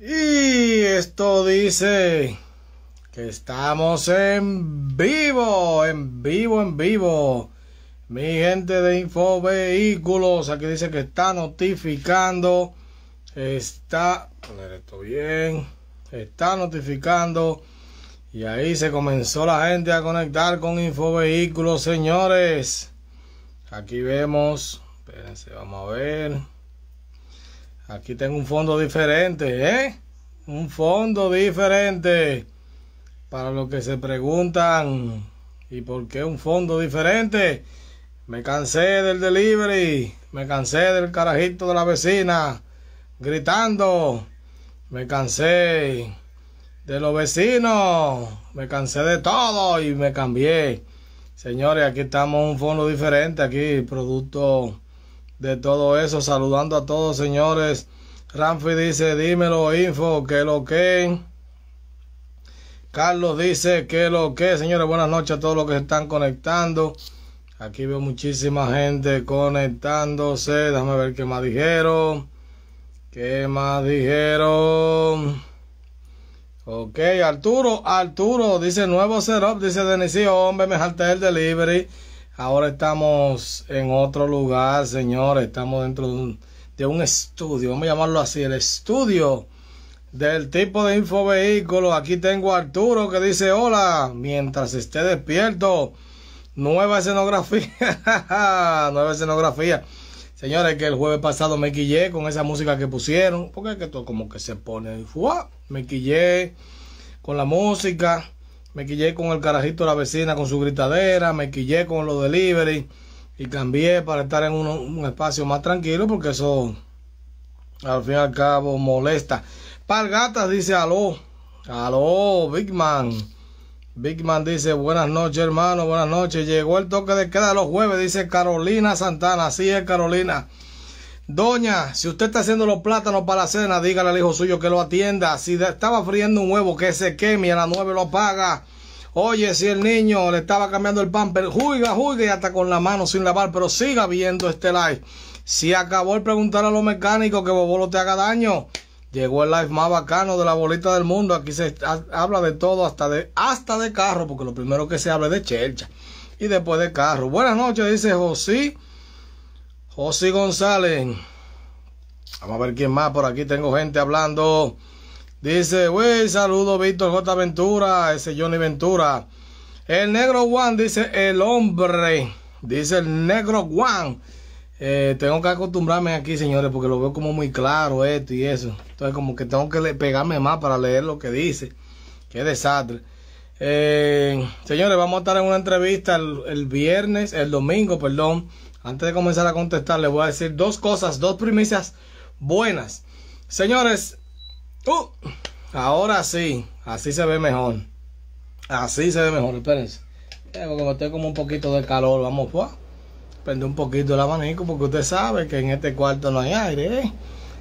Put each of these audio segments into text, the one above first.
Y esto dice que estamos en vivo, en vivo, en vivo. Mi gente de Info Vehículos, aquí dice que está notificando, está, poner esto bien, está notificando. Y ahí se comenzó la gente a conectar con Info Vehículos, señores. Aquí vemos, espérense, vamos a ver. Aquí tengo un fondo diferente, ¿eh? Un fondo diferente. Para los que se preguntan, ¿y por qué un fondo diferente? Me cansé del delivery, me cansé del carajito de la vecina gritando, me cansé de los vecinos, me cansé de todo y me cambié. Señores, aquí estamos un fondo diferente, aquí producto de todo eso. Saludando a todos, señores. Ramfi dice, dímelo, info, que lo que. Carlos dice, que lo que. Señores, buenas noches a todos los que se están conectando. Aquí veo muchísima gente conectándose. Déjame ver qué más dijeron. ¿Qué más dijeron? Ok, Arturo, Arturo, dice nuevo setup, dice Denisio, hombre, me falta el delivery. Ahora estamos en otro lugar, señores. Estamos dentro de un, estudio. Vamos a llamarlo así, el estudio del tipo de infovehículo. Aquí tengo a Arturo que dice hola mientras esté despierto. Nueva escenografía. Nueva escenografía. Señores, que el jueves pasado me quillé con esa música que pusieron. Porque es que todo como que se pone. Me quillé con la música me quillé con el carajito de la vecina con su gritadera, me quillé con los delivery y cambié para estar en un, espacio más tranquilo porque eso al fin y al cabo molesta. Palgatas dice aló, aló, Big Man. Big Man dice buenas noches hermano, buenas noches. Llegó el toque de queda los jueves, dice Carolina Santana. Así es Carolina. Doña, si usted está haciendo los plátanos para la cena, dígale al hijo suyo que lo atienda. Si estaba friendo un huevo, que se queme y a las nueve lo apaga. Oye, si el niño le estaba cambiando el pamper, juiga, juiga y hasta con la mano sin lavar, pero siga viendo este live. Si acabó el preguntar a los mecánicos que Bobolo te haga daño, llegó el live más bacano de la bolita del mundo. Aquí se habla de todo, hasta de, hasta de carro, porque lo primero que se habla es de chelcha y después de carro. Buenas noches, dice José. José González. Vamos a ver quién más por aquí. Tengo gente hablando. Dice, wey, saludo Víctor J. Ventura, ese Johnny Ventura. El negro Juan dice, el hombre. Dice el negro Juan. Eh, tengo que acostumbrarme aquí, señores, porque lo veo como muy claro esto y eso. Entonces, como que tengo que pegarme más para leer lo que dice. Qué desastre. Eh, señores, vamos a estar en una entrevista el viernes, el domingo, perdón antes de comenzar a contestar, les voy a decir dos cosas, dos primicias buenas. Señores, uh, ahora sí, así se ve mejor. Así se ve mejor, espérense. me eh, estoy como un poquito de calor, vamos, pues. Prende un poquito el abanico porque usted sabe que en este cuarto no hay aire, eh.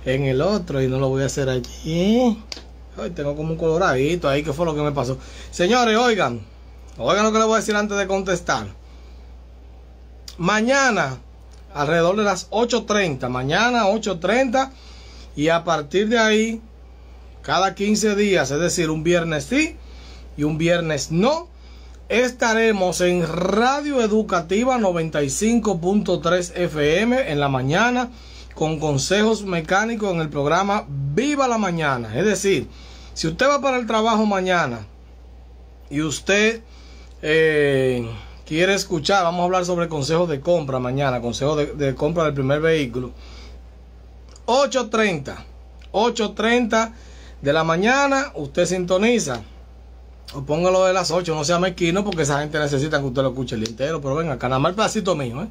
en el otro, y no lo voy a hacer allí. Eh. tengo como un coloradito ahí, que fue lo que me pasó. Señores, oigan, oigan lo que les voy a decir antes de contestar mañana alrededor de las 8.30, mañana 8.30 y a partir de ahí cada 15 días, es decir, un viernes sí y un viernes no, estaremos en Radio Educativa 95.3 FM en la mañana con consejos mecánicos en el programa Viva la Mañana. Es decir, si usted va para el trabajo mañana y usted... Eh, quiere escuchar, vamos a hablar sobre consejo de compra mañana, consejo de, compra del primer vehículo. 8.30, 8.30 de la mañana, usted sintoniza. O póngalo de las 8, no sea mezquino, porque esa gente necesita que usted lo escuche el lintero, entero. Pero venga, canal más mío, ¿eh?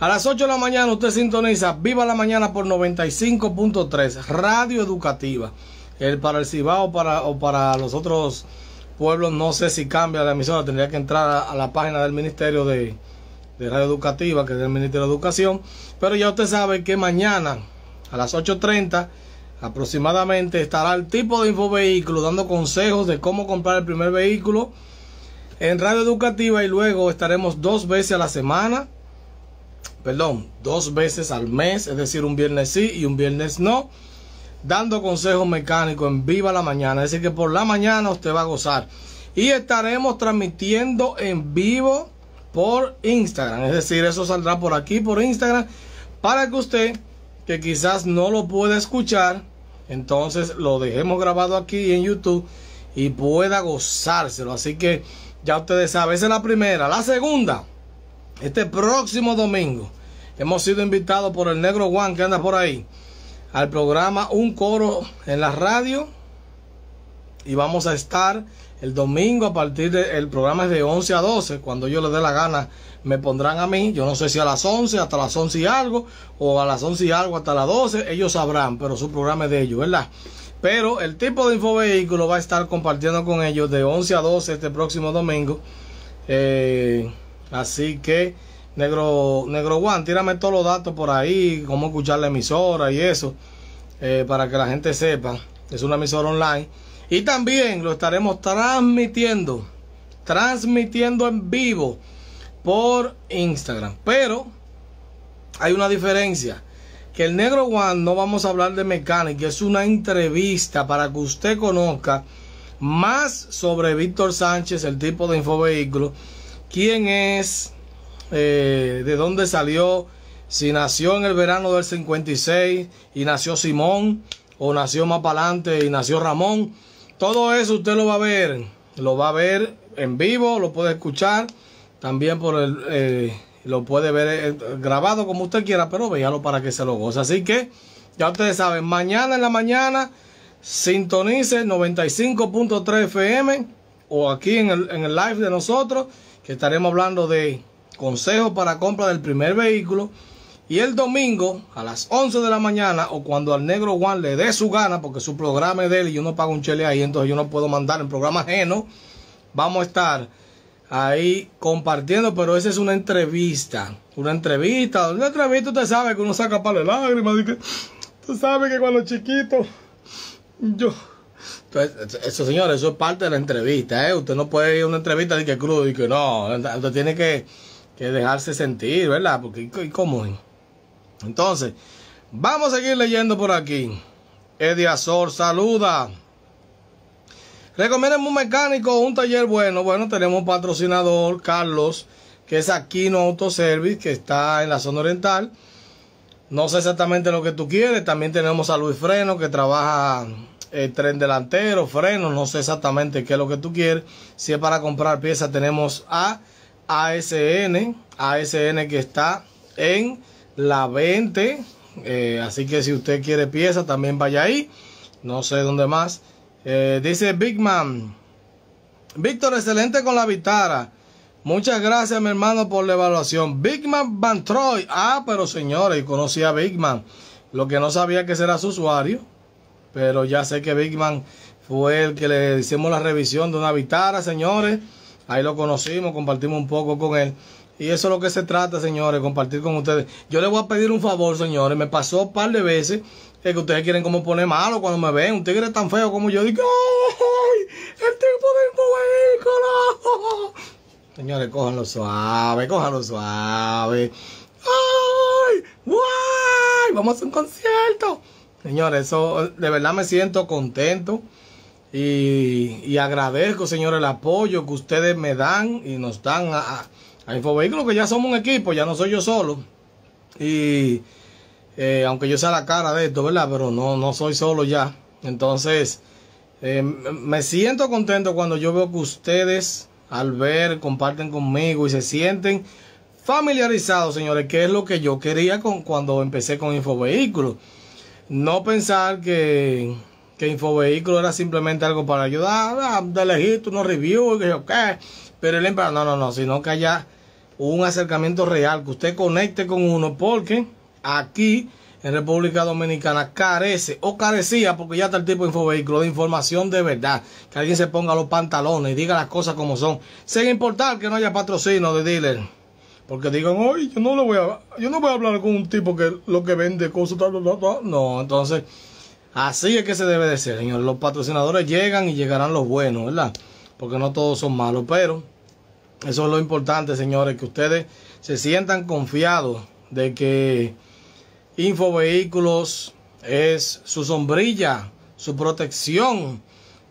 A las 8 de la mañana usted sintoniza Viva la Mañana por 95.3, Radio Educativa. El para el Cibao para, o para los otros pueblo. No sé si cambia la emisora, tendría que entrar a, la página del Ministerio de, Radio Educativa, que es del Ministerio de Educación. Pero ya usted sabe que mañana a las 8.30 aproximadamente estará el tipo de infovehículo dando consejos de cómo comprar el primer vehículo en Radio Educativa y luego estaremos dos veces a la semana. Perdón, dos veces al mes, es decir, un viernes sí y un viernes no dando consejos mecánicos en Viva la Mañana. Es decir, que por la mañana usted va a gozar. Y estaremos transmitiendo en vivo por Instagram. Es decir, eso saldrá por aquí, por Instagram, para que usted, que quizás no lo pueda escuchar, entonces lo dejemos grabado aquí en YouTube y pueda gozárselo. Así que ya ustedes saben, esa es la primera. La segunda, este próximo domingo, hemos sido invitados por el negro Juan que anda por ahí al programa Un Coro en la radio. Y vamos a estar el domingo a partir del programa es de 11 a 12. Cuando yo les dé la gana me pondrán a mí. Yo no sé si a las 11 hasta las 11 y algo. O a las 11 y algo hasta las 12. Ellos sabrán, pero su programa es de ellos, ¿verdad? Pero el tipo de infovehículo va a estar compartiendo con ellos de 11 a 12 este próximo domingo. Eh, así que... Negro, Negro Juan, tírame todos los datos por ahí, cómo escuchar la emisora y eso, eh, para que la gente sepa. Es una emisora online. Y también lo estaremos transmitiendo, transmitiendo en vivo por Instagram. Pero hay una diferencia. Que el Negro One no vamos a hablar de mecánica, es una entrevista para que usted conozca más sobre Víctor Sánchez, el tipo de infovehículo, quién es, eh, de dónde salió, si nació en el verano del 56 y nació Simón, o nació más para adelante y nació Ramón. Todo eso usted lo va a ver, lo va a ver en vivo, lo puede escuchar, también por el, eh, lo puede ver eh, grabado como usted quiera, pero véalo para que se lo goce. Así que ya ustedes saben, mañana en la mañana sintonice 95.3 FM o aquí en el live de nosotros que estaremos hablando de consejo para compra del primer vehículo. Y el domingo a las 11 de la mañana o cuando al negro Juan le dé su gana, porque su programa es de él y yo no pago un chele ahí, entonces yo no puedo mandar el programa ajeno, vamos a estar ahí compartiendo, pero esa es una entrevista, una entrevista, una entrevista usted sabe que uno saca para las lágrimas, usted sabe que cuando chiquito yo... Entonces, eso señores, eso es parte de la entrevista, ¿eh? Usted no puede ir a una entrevista de que crudo y que no, usted tiene que que dejarse sentir, ¿verdad? Porque es común. Entonces, vamos a seguir leyendo por aquí. Eddie Azor, saluda. recomienden un mecánico, un taller bueno. Bueno, tenemos patrocinador, Carlos, que es Aquino Autoservice, que está en la zona oriental. No sé exactamente lo que tú quieres. También tenemos a Luis Freno, que trabaja el eh, tren delantero, Freno, No sé exactamente qué es lo que tú quieres. Si es para comprar piezas, tenemos a ASN, ASN que está en la 20. Eh, así que si usted quiere pieza, también vaya ahí. No sé dónde más. Eh, dice Big Man. Víctor, excelente con la vitara. Muchas gracias, mi hermano, por la evaluación. Bigman Van Troy. Ah, pero señores, conocí a Bigman. Lo que no sabía que será su usuario. Pero ya sé que Bigman fue el que le hicimos la revisión de una vitara, señores. Ahí lo conocimos, compartimos un poco con él. Y eso es lo que se trata, señores, compartir con ustedes. Yo les voy a pedir un favor, señores. Me pasó un par de veces que ustedes quieren como poner malo cuando me ven. Un tigre tan feo como yo. Digo, ¡ay! ¡El tipo del vehículo! Señores, cójanlo suave, cójanlo suave. ¡Ay! ¡Guay! ¡Vamos a un concierto! Señores, eso de verdad me siento contento. Y, agradezco, señor, el apoyo que ustedes me dan y nos dan a, a Infovehículo, que ya somos un equipo, ya no soy yo solo. Y eh, aunque yo sea la cara de esto, ¿verdad? Pero no, no soy solo ya. Entonces, eh, me siento contento cuando yo veo que ustedes, al ver, comparten conmigo y se sienten familiarizados, señores, que es lo que yo quería con, cuando empecé con Infovehículo. No pensar que que Infovehículo era simplemente algo para ayudar, ah, de lejito, unos reviews, que yo qué, pero el empresa, no, no, no, sino que haya un acercamiento real, que usted conecte con uno, porque aquí en República Dominicana carece o carecía, porque ya está el tipo de infovehículo, de información de verdad, que alguien se ponga los pantalones y diga las cosas como son, sin importar que no haya patrocinio de dealer porque digan, hoy yo no lo voy a, yo no voy a hablar con un tipo que lo que vende cosas, tal, tal, tal. No, entonces Así es que se debe de ser, señores. Los patrocinadores llegan y llegarán los buenos, ¿verdad? Porque no todos son malos, pero eso es lo importante, señores, que ustedes se sientan confiados de que Infovehículos es su sombrilla, su protección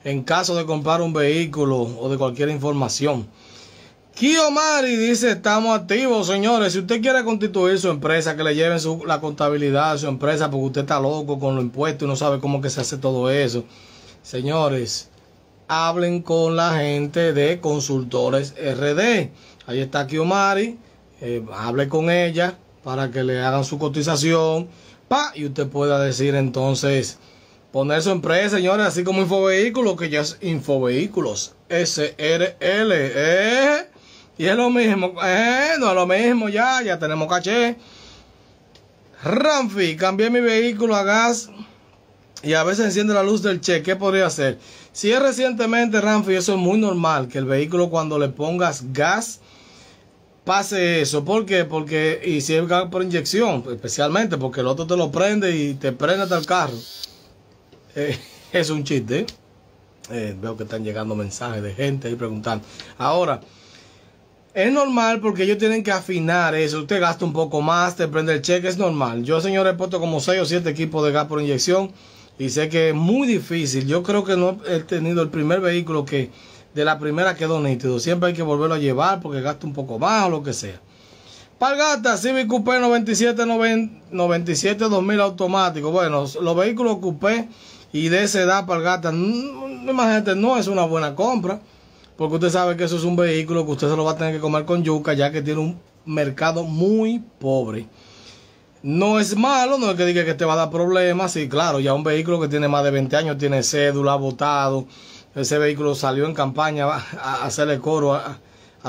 en caso de comprar un vehículo o de cualquier información. Kiomari dice, estamos activos, señores. Si usted quiere constituir su empresa, que le lleven la contabilidad a su empresa, porque usted está loco con los impuestos y no sabe cómo que se hace todo eso. Señores, hablen con la gente de Consultores RD. Ahí está Kiomari, eh, hable con ella para que le hagan su cotización. Pa, y usted pueda decir entonces, poner su empresa, señores, así como Infovehículos, que ya es Infovehículos SRL. ¿eh? Y es lo mismo, eh, no es lo mismo ya, ya tenemos caché. Ramfi, cambié mi vehículo a gas y a veces enciende la luz del cheque. ¿Qué podría hacer? Si es recientemente, Ramfi, eso es muy normal, que el vehículo cuando le pongas gas pase eso. ¿Por qué? Porque, y si es gas por inyección, pues, especialmente porque el otro te lo prende y te prende hasta el carro. Eh, es un chiste. Eh, veo que están llegando mensajes de gente ahí preguntando. Ahora, es normal porque ellos tienen que afinar eso. Usted gasta un poco más, te prende el cheque, es normal. Yo, señor, he puesto como 6 o 7 equipos de gas por inyección y sé que es muy difícil. Yo creo que no he tenido el primer vehículo que de la primera quedó nítido. Siempre hay que volverlo a llevar porque gasta un poco más o lo que sea. Palgata, Civic Coupé 97, 97 2000 automático. Bueno, los vehículos Coupé y de esa edad Palgata, no, imagínate, no es una buena compra. Porque usted sabe que eso es un vehículo que usted se lo va a tener que comer con yuca, ya que tiene un mercado muy pobre. No es malo, no es que diga que te va a dar problemas. Y claro, ya un vehículo que tiene más de 20 años, tiene cédula, votado. Ese vehículo salió en campaña a hacerle coro a,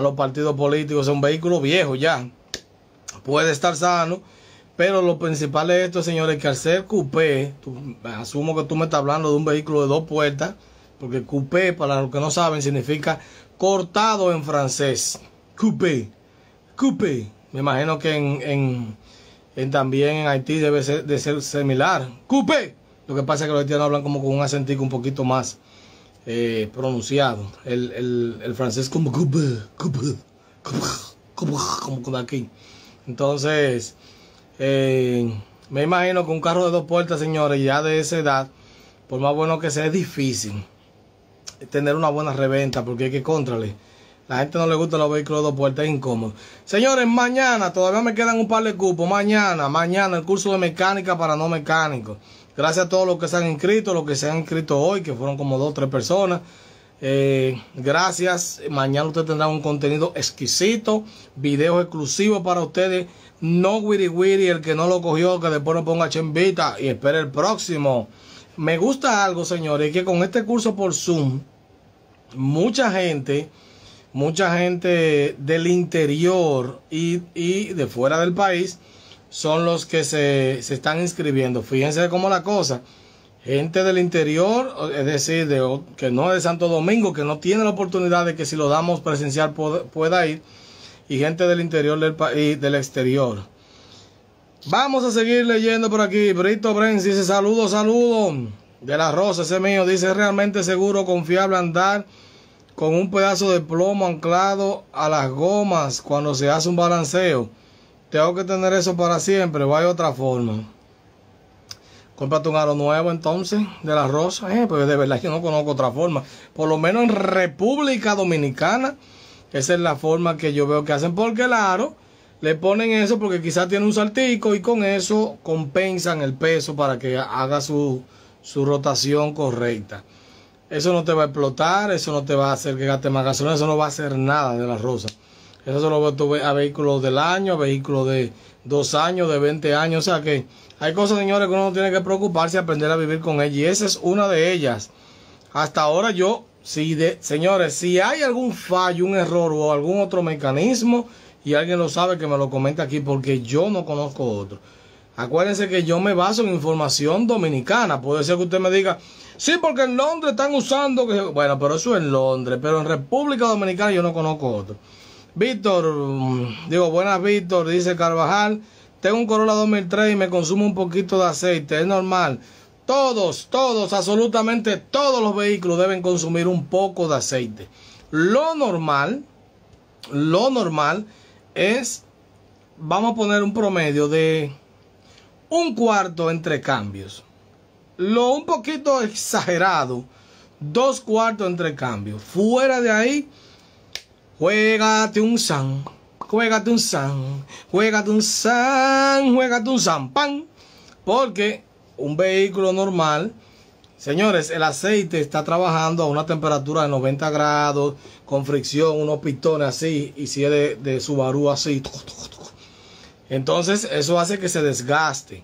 los partidos políticos. Es un vehículo viejo ya. Puede estar sano. Pero lo principal de esto, señores, que al ser coupé, asumo que tú me estás hablando de un vehículo de dos puertas porque coupé, para los que no saben, significa cortado en francés. Coupé, coupé. Me imagino que en, también en Haití debe ser, de ser similar. Coupé. Lo que pasa es que los haitianos hablan como con un acentico un poquito más eh, pronunciado. El, el, el, francés como coupé, coupé, coupé, coupé como aquí. Entonces, eh, me imagino que un carro de dos puertas, señores, ya de esa edad, por más bueno que sea, es difícil tener una buena reventa, porque hay que contrale. La gente no le gusta los vehículos de dos puertas, es incómodo. Señores, mañana, todavía me quedan un par de cupos. Mañana, mañana, el curso de mecánica para no mecánicos. Gracias a todos los que se han inscrito, los que se han inscrito hoy, que fueron como dos o tres personas. Eh, gracias. Mañana ustedes tendrán un contenido exquisito, videos exclusivos para ustedes. No wiri wiri, el que no lo cogió, que después lo ponga chembita y espere el próximo. Me gusta algo, señores, que con este curso por Zoom, mucha gente, mucha gente del interior y, de fuera del país, son los que se, están inscribiendo. Fíjense cómo la cosa. Gente del interior, es decir, de, que no es de Santo Domingo, que no tiene la oportunidad de que si lo damos presencial pueda ir, y gente del interior del, y del exterior. Vamos a seguir leyendo por aquí. Brito Brenz dice, saludo, saludo. De la Rosa, ese mío, dice, realmente seguro, confiable andar con un pedazo de plomo anclado a las gomas cuando se hace un balanceo. Tengo que tener eso para siempre, o hay otra forma. Cómprate un aro nuevo entonces, de la Rosa. Eh, pues de verdad que no conozco otra forma. Por lo menos en República Dominicana, esa es la forma que yo veo que hacen, porque el aro le ponen eso porque quizás tiene un saltico y con eso compensan el peso para que haga su, su rotación correcta. Eso no te va a explotar, eso no te va a hacer que gaste más gasolina, eso no va a hacer nada de la rosa. Eso solo lo tuve a vehículos del año, a vehículos de dos años, de 20 años. O sea que hay cosas, señores, que uno tiene que preocuparse, y aprender a vivir con ellas. Y esa es una de ellas. Hasta ahora yo, si de, señores, si hay algún fallo, un error o algún otro mecanismo, y alguien lo sabe que me lo comenta aquí porque yo no conozco otro. Acuérdense que yo me baso en información dominicana. Puede ser que usted me diga, sí, porque en Londres están usando... Bueno, pero eso es en Londres, pero en República Dominicana yo no conozco otro. Víctor, mm, digo, buenas Víctor, dice Carvajal. Tengo un Corolla 2003 y me consumo un poquito de aceite, es normal. Todos, todos, absolutamente todos los vehículos deben consumir un poco de aceite. Lo normal, lo normal es, vamos a poner un promedio de un cuarto entre cambios. Lo un poquito exagerado, dos cuartos entre cambios. Fuera de ahí, juégate un san, juégate un san, juégate un san, juégate un san, pan. Porque un vehículo normal Señores, el aceite está trabajando a una temperatura de 90 grados, con fricción, unos pistones así, y si es de, Subaru así. Entonces, eso hace que se desgaste.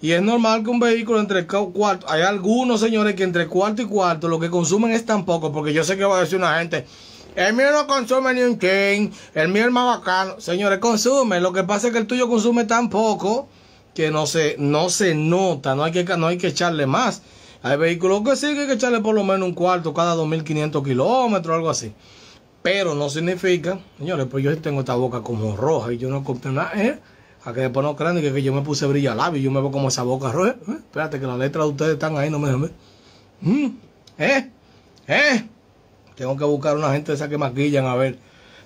Y es normal que un vehículo entre cuarto, hay algunos señores que entre cuarto y cuarto lo que consumen es tan poco, porque yo sé que va a decir una gente, el mío no consume ni un king, el mío es más bacano. Señores, consume, lo que pasa es que el tuyo consume tan poco que no se, no se nota, no hay que, no hay que echarle más. Hay vehículos que sí que hay que echarle por lo menos un cuarto cada 2.500 kilómetros, algo así. Pero no significa, señores, pues yo tengo esta boca como roja y yo no compré nada, ¿eh? A que después no crean que, que yo me puse brilla labio y yo me veo como esa boca roja. ¿eh? Espérate que las letras de ustedes están ahí, no me dejen ¿Eh? ¿Eh? ¿Eh? Tengo que buscar una gente de esa que maquillan, a ver,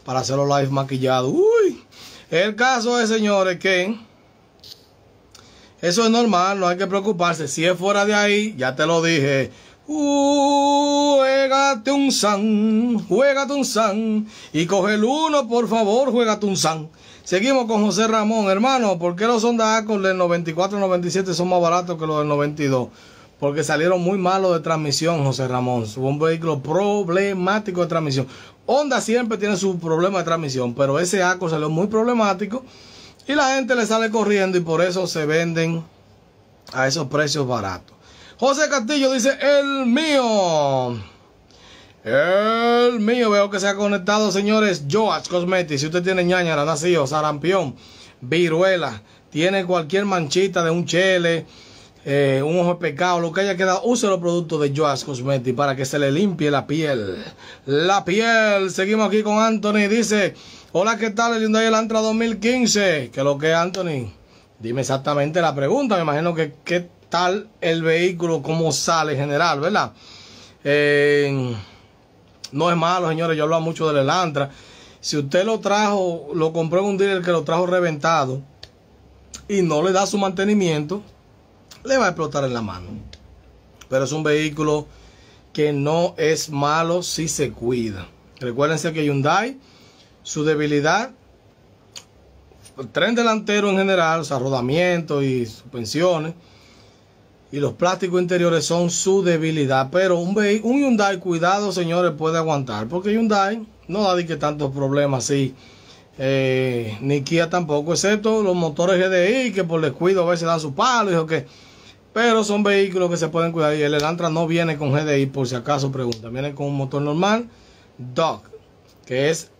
para hacer los live maquillados. Uy, el caso es, señores, que... Eso es normal, no hay que preocuparse. Si es fuera de ahí, ya te lo dije. Juegate juégate un san, juégate un san. Y coge el uno, por favor, juégate un san. Seguimos con José Ramón, hermano. ¿Por qué los Honda Accord del 94 97 son más baratos que los del 92? Porque salieron muy malos de transmisión, José Ramón. Fue un vehículo problemático de transmisión. Honda siempre tiene su problema de transmisión, pero ese Accord salió muy problemático y la gente le sale corriendo y por eso se venden a esos precios baratos. José Castillo dice, el mío. El mío, veo que se ha conectado, señores. Joas Cosmetics, si usted tiene ñañara, nacido, sarampión, viruela, tiene cualquier manchita de un chele, eh, un ojo de pecado, lo que haya quedado, use los productos de Joas Cosmetics para que se le limpie la piel. La piel. Seguimos aquí con Anthony, dice. Hola, ¿qué tal? El Hyundai Elantra 2015. ¿Qué es lo que es, Anthony? Dime exactamente la pregunta. Me imagino que qué tal el vehículo, cómo sale en general, ¿verdad? no es malo, señores. Yo hablo mucho del Elantra. Si usted lo trajo, lo compró en un dealer que lo trajo reventado y no le da su mantenimiento, le va a explotar en la mano. Pero es un vehículo que no es malo si se cuida. Recuérdense que Hyundai su debilidad, el tren delantero en general, o sea, rodamiento y suspensiones, y los plásticos interiores son su debilidad. Pero un, un Hyundai, cuidado señores, puede aguantar. Porque Hyundai no da de que tantos problemas así. Eh, ni Kia tampoco, excepto los motores GDI que por descuido a veces dan su palo que. Pero son vehículos que se pueden cuidar. Y el Elantra no viene con GDI, por si acaso pregunta. Viene con un motor normal, DOC, que es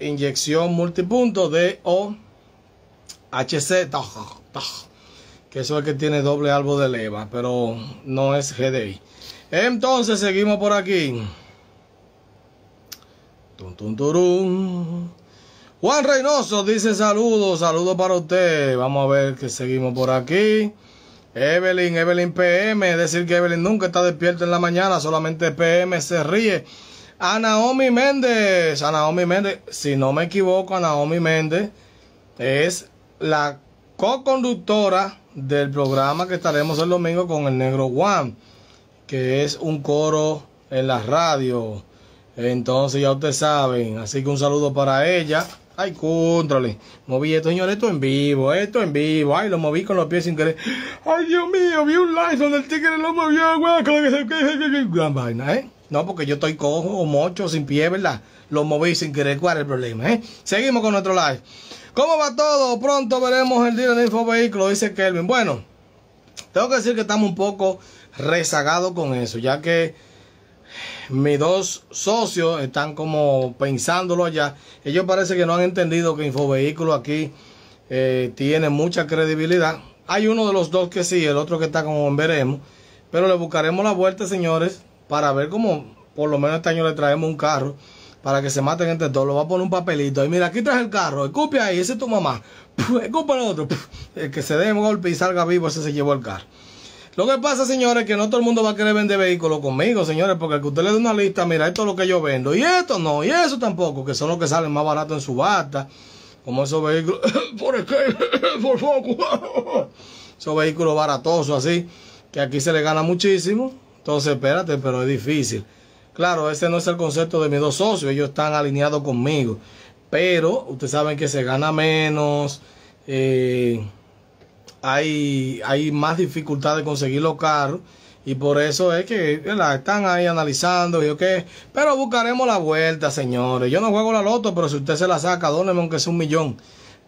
inyección multipunto de OHC, que eso es que tiene doble árbol de leva, pero no es GDI. Entonces seguimos por aquí. Juan Reynoso dice saludos, saludos para usted. Vamos a ver que seguimos por aquí. Evelyn, Evelyn PM, decir que Evelyn nunca está despierta en la mañana, solamente PM se ríe a Naomi Méndez. A Naomi Méndez, si no me equivoco, a Naomi Méndez es la co-conductora del programa que estaremos el domingo con el Negro One, que es un coro en la radio. Entonces ya ustedes saben, así que un saludo para ella. Ay, cúntrale. Moví esto, señores, esto en vivo, esto en vivo. Ay, lo moví con los pies sin querer. Ay, Dios mío, vi un live donde el tigre lo movió, que se... Gran vaina, ¿eh? No, porque yo estoy cojo o mocho, sin pie, ¿verdad? Lo moví sin querer. ¿Cuál es el problema? Eh? Seguimos con nuestro live. ¿Cómo va todo? Pronto veremos el día de Info Vehículo, dice Kelvin. Bueno, tengo que decir que estamos un poco rezagados con eso, ya que mis dos socios están como pensándolo ya. Ellos parece que no han entendido que vehículo aquí eh, tiene mucha credibilidad. Hay uno de los dos que sí, el otro que está como veremos. Pero le buscaremos la vuelta, señores para ver cómo por lo menos este año le traemos un carro para que se maten entre todos. Lo va a poner un papelito. Y mira, aquí traes el carro, escupe ahí, ese es tu mamá. Escupe el otro. El que se dé un golpe y salga vivo, ese se llevó el carro. Lo que pasa, señores, que no todo el mundo va a querer vender vehículos conmigo, señores, porque que usted le dé una lista, mira, esto es lo que yo vendo, y esto no, y eso tampoco, que son los que salen más baratos en subasta, como esos vehículos, por el por foco, esos vehículos baratosos así, que aquí se le gana muchísimo, entonces, espérate, pero es difícil. Claro, ese no es el concepto de mis dos socios, ellos están alineados conmigo. Pero ustedes saben que se gana menos, eh, hay, hay más dificultad de conseguir los carros. Y por eso es que la están ahí analizando. pero buscaremos la vuelta, señores. Yo no juego la loto, pero si usted se la saca, dóneme aunque sea un millón.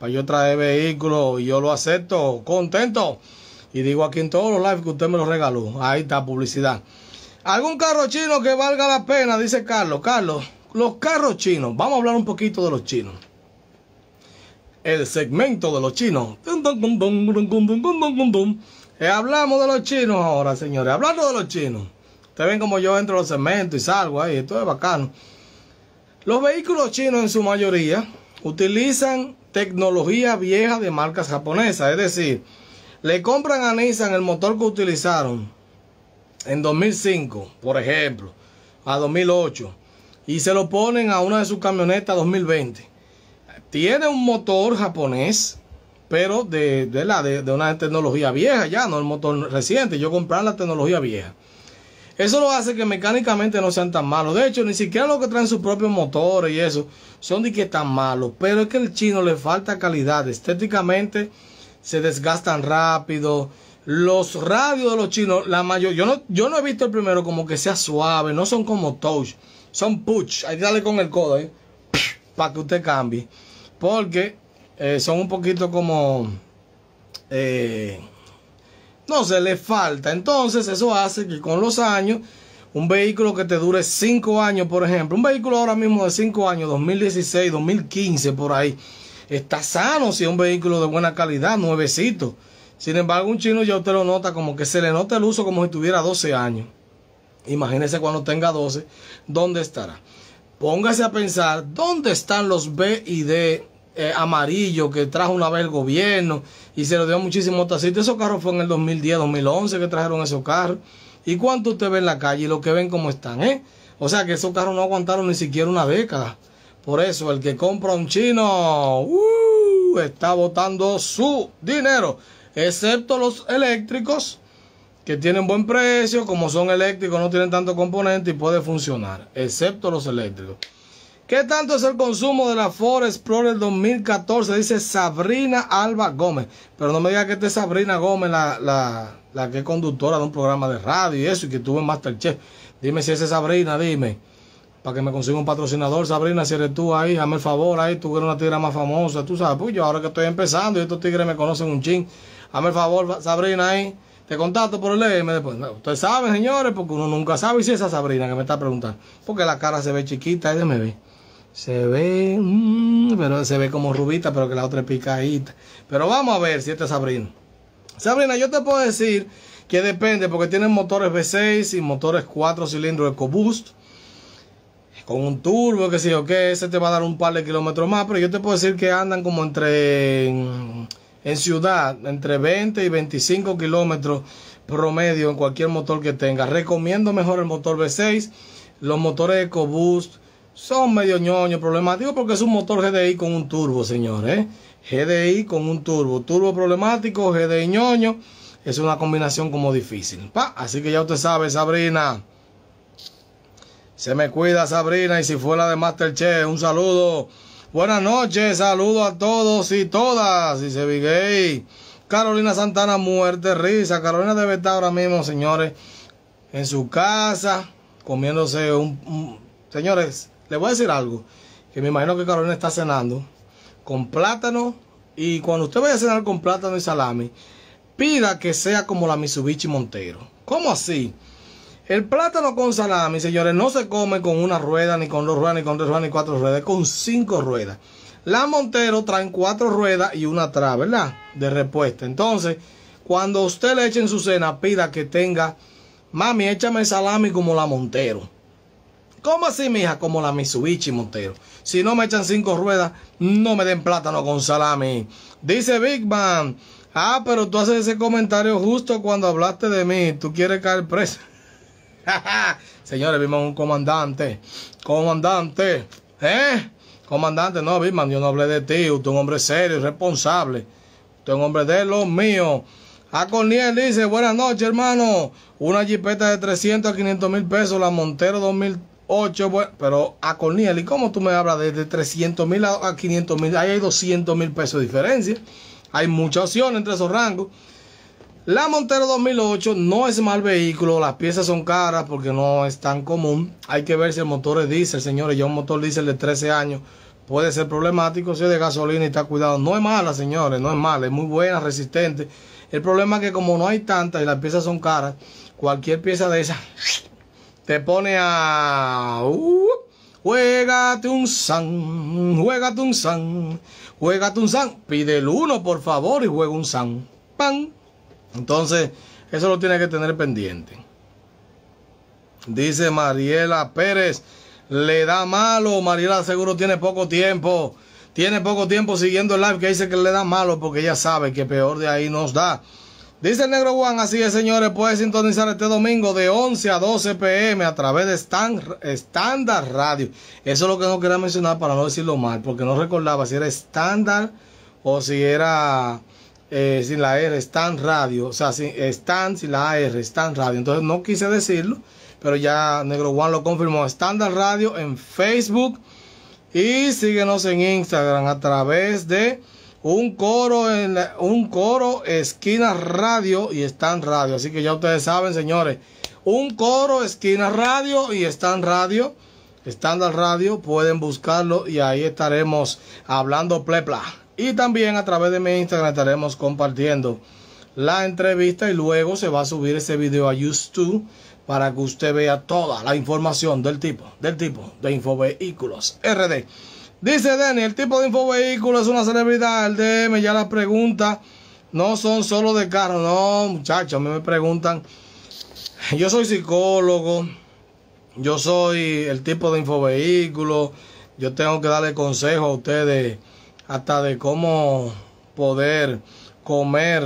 Para yo traer vehículo. y yo lo acepto contento. Y digo aquí en todos los lives que usted me lo regaló. Ahí está, publicidad. ¿Algún carro chino que valga la pena? Dice Carlos. Carlos, los carros chinos. Vamos a hablar un poquito de los chinos. El segmento de los chinos. hablamos de los chinos ahora, señores. Hablando de los chinos. Ustedes ven como yo entro a los segmentos y salgo ahí. Esto es bacano. Los vehículos chinos en su mayoría utilizan tecnología vieja de marcas japonesas. Es decir, le compran a Nissan el motor que utilizaron en 2005, por ejemplo, a 2008, y se lo ponen a una de sus camionetas 2020. Tiene un motor japonés, pero de, la, de, una tecnología vieja ya, no el motor reciente. Yo compré la tecnología vieja. Eso lo hace que mecánicamente no sean tan malos. De hecho, ni siquiera los que traen sus propios motores y eso son de que tan malos. Pero es que el chino le falta calidad estéticamente se desgastan rápido. Los radios de los chinos, la mayor, yo no, yo no he visto el primero como que sea suave, no son como touch, son push. Ahí dale con el codo, ¿eh? para que usted cambie. Porque eh, son un poquito como. Eh, no se le falta. Entonces, eso hace que con los años, un vehículo que te dure 5 años, por ejemplo, un vehículo ahora mismo de 5 años, 2016, 2015, por ahí está sano si es un vehículo de buena calidad, nuevecito. Sin embargo, un chino ya usted lo nota como que se le nota el uso como si tuviera 12 años. Imagínese cuando tenga 12, ¿dónde estará? Póngase a pensar, ¿dónde están los B y D amarillos eh, amarillo que trajo una vez el gobierno y se lo dio muchísimo tacito? Esos carros fue en el 2010, 2011 que trajeron esos carros. ¿Y cuánto usted ve en la calle y lo que ven cómo están? Eh? O sea que esos carros no aguantaron ni siquiera una década. Por eso el que compra un chino uh, está botando su dinero, excepto los eléctricos que tienen buen precio, como son eléctricos, no tienen tanto componente y puede funcionar, excepto los eléctricos. ¿Qué tanto es el consumo de la Ford Explorer 2014? Dice Sabrina Alba Gómez. Pero no me diga que esta es Sabrina Gómez, la, la, que es conductora de un programa de radio y eso, y que tuvo en Masterchef. Dime si es Sabrina, dime para que me consiga un patrocinador. Sabrina, si eres tú ahí, hazme el favor ahí, tú eres una tigra más famosa, tú sabes, pues yo ahora que estoy empezando y estos tigres me conocen un chin, hazme el favor, Sabrina ahí, te contacto por el DM después. No, ustedes saben, señores, porque uno nunca sabe y si esa Sabrina que me está preguntando, porque la cara se ve chiquita, ella me ve. Se ve, mm, pero se ve como rubita, pero que la otra es picadita. Pero vamos a ver si esta es Sabrina. Sabrina, yo te puedo decir que depende, porque tienen motores V6 y motores 4 cilindros EcoBoost con un turbo, que sí o qué, ese te va a dar un par de kilómetros más, pero yo te puedo decir que andan como entre, en, ciudad, entre 20 y 25 kilómetros promedio en cualquier motor que tenga. Recomiendo mejor el motor V6, los motores EcoBoost, son medio ñoño problemático porque es un motor GDI con un turbo, señores. ¿eh? GDI con un turbo, turbo problemático, GDI ñoño, es una combinación como difícil. Pa, así que ya usted sabe, Sabrina. Se me cuida Sabrina y si fuera la de Masterchef, un saludo. Buenas noches, saludo a todos y todas. Y se Gay. Carolina Santana, muerte, risa. Carolina debe estar ahora mismo, señores, en su casa, comiéndose un, un... Señores, les voy a decir algo, que me imagino que Carolina está cenando con plátano. Y cuando usted vaya a cenar con plátano y salami, pida que sea como la Mitsubishi Montero. ¿Cómo así? El plátano con salami, señores, no se come con una rueda, ni con dos ruedas, ni con tres ruedas, ni cuatro ruedas, con cinco ruedas. La Montero traen cuatro ruedas y una atrás, ¿verdad? De respuesta. Entonces, cuando usted le eche en su cena, pida que tenga, mami, échame salami como la Montero. ¿Cómo así, mija? Como la Mitsubishi Montero. Si no me echan cinco ruedas, no me den plátano con salami. Dice Big Man. Ah, pero tú haces ese comentario justo cuando hablaste de mí. Tú quieres caer presa. Señores, vimos un comandante. Comandante. ¿Eh? Comandante, no, yo no hablé de ti. Usted es un hombre serio, responsable. Usted es un hombre de los míos. A Corniel dice, buenas noches, hermano. Una jipeta de 300 a 500 mil pesos, la Montero 2008. pero a Corniel, ¿y cómo tú me hablas de, de 300 mil a 500 mil? Ahí hay 200 mil pesos de diferencia. Hay mucha opción entre esos rangos. La Montero 2008 no es mal vehículo, las piezas son caras porque no es tan común. Hay que ver si el motor es diésel, señores. Ya un motor diésel de 13 años puede ser problemático. Si es de gasolina y está cuidado, no es mala, señores, no es mala, es muy buena, resistente. El problema es que, como no hay tantas y las piezas son caras, cualquier pieza de esas te pone a. Uh, juégate un san, juégate un san, juégate un san. Pide el uno, por favor, y juega un san. ¡Pam! Entonces, eso lo tiene que tener pendiente. Dice Mariela Pérez, le da malo. Mariela seguro tiene poco tiempo. Tiene poco tiempo siguiendo el live que dice que le da malo porque ella sabe que peor de ahí nos da. Dice el Negro Juan, así es señores, puede sintonizar este domingo de 11 a 12 pm a través de Standard Radio. Eso es lo que no quería mencionar para no decirlo mal, porque no recordaba si era Standard o si era eh, sin la R, están Radio, o sea, sin, están, eh, sin la R, Stan Radio. Entonces no quise decirlo, pero ya Negro Juan lo confirmó. Standard Radio en Facebook y síguenos en Instagram a través de un coro en un coro esquina radio y están Radio. Así que ya ustedes saben, señores, un coro esquina radio y están Radio. estándar Radio, pueden buscarlo y ahí estaremos hablando plepla. Y también a través de mi Instagram estaremos compartiendo la entrevista y luego se va a subir ese video a YouTube para que usted vea toda la información del tipo, del tipo de Infovehículos RD. Dice Denny, el tipo de Infovehículos es una celebridad, el DM ya las pregunta no son solo de carro, no muchachos, a mí me preguntan, yo soy psicólogo, yo soy el tipo de Infovehículos, yo tengo que darle consejo a ustedes hasta de cómo poder comer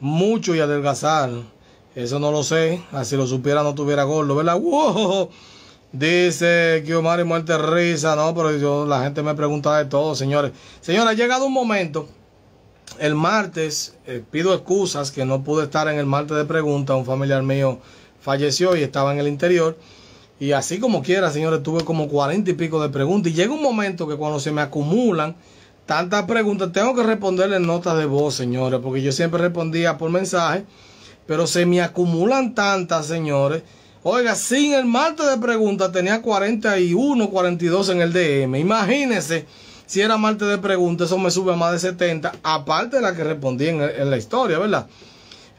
mucho y adelgazar. Eso no lo sé. Así lo supiera no tuviera gordo, ¿verdad? que Omar y Muerte Risa, no, pero yo, la gente me pregunta de todo, señores. Señora, ha llegado un momento. El martes, eh, pido excusas que no pude estar en el martes de preguntas. Un familiar mío falleció y estaba en el interior. Y así como quiera, señores, tuve como cuarenta y pico de preguntas. Y llega un momento que cuando se me acumulan tantas preguntas. Tengo que responderle notas de voz, señores, porque yo siempre respondía por mensaje, pero se me acumulan tantas, señores. Oiga, sin el martes de preguntas tenía 41, 42 en el DM. Imagínense, si era martes de preguntas, eso me sube a más de 70, aparte de la que respondí en la historia, ¿verdad?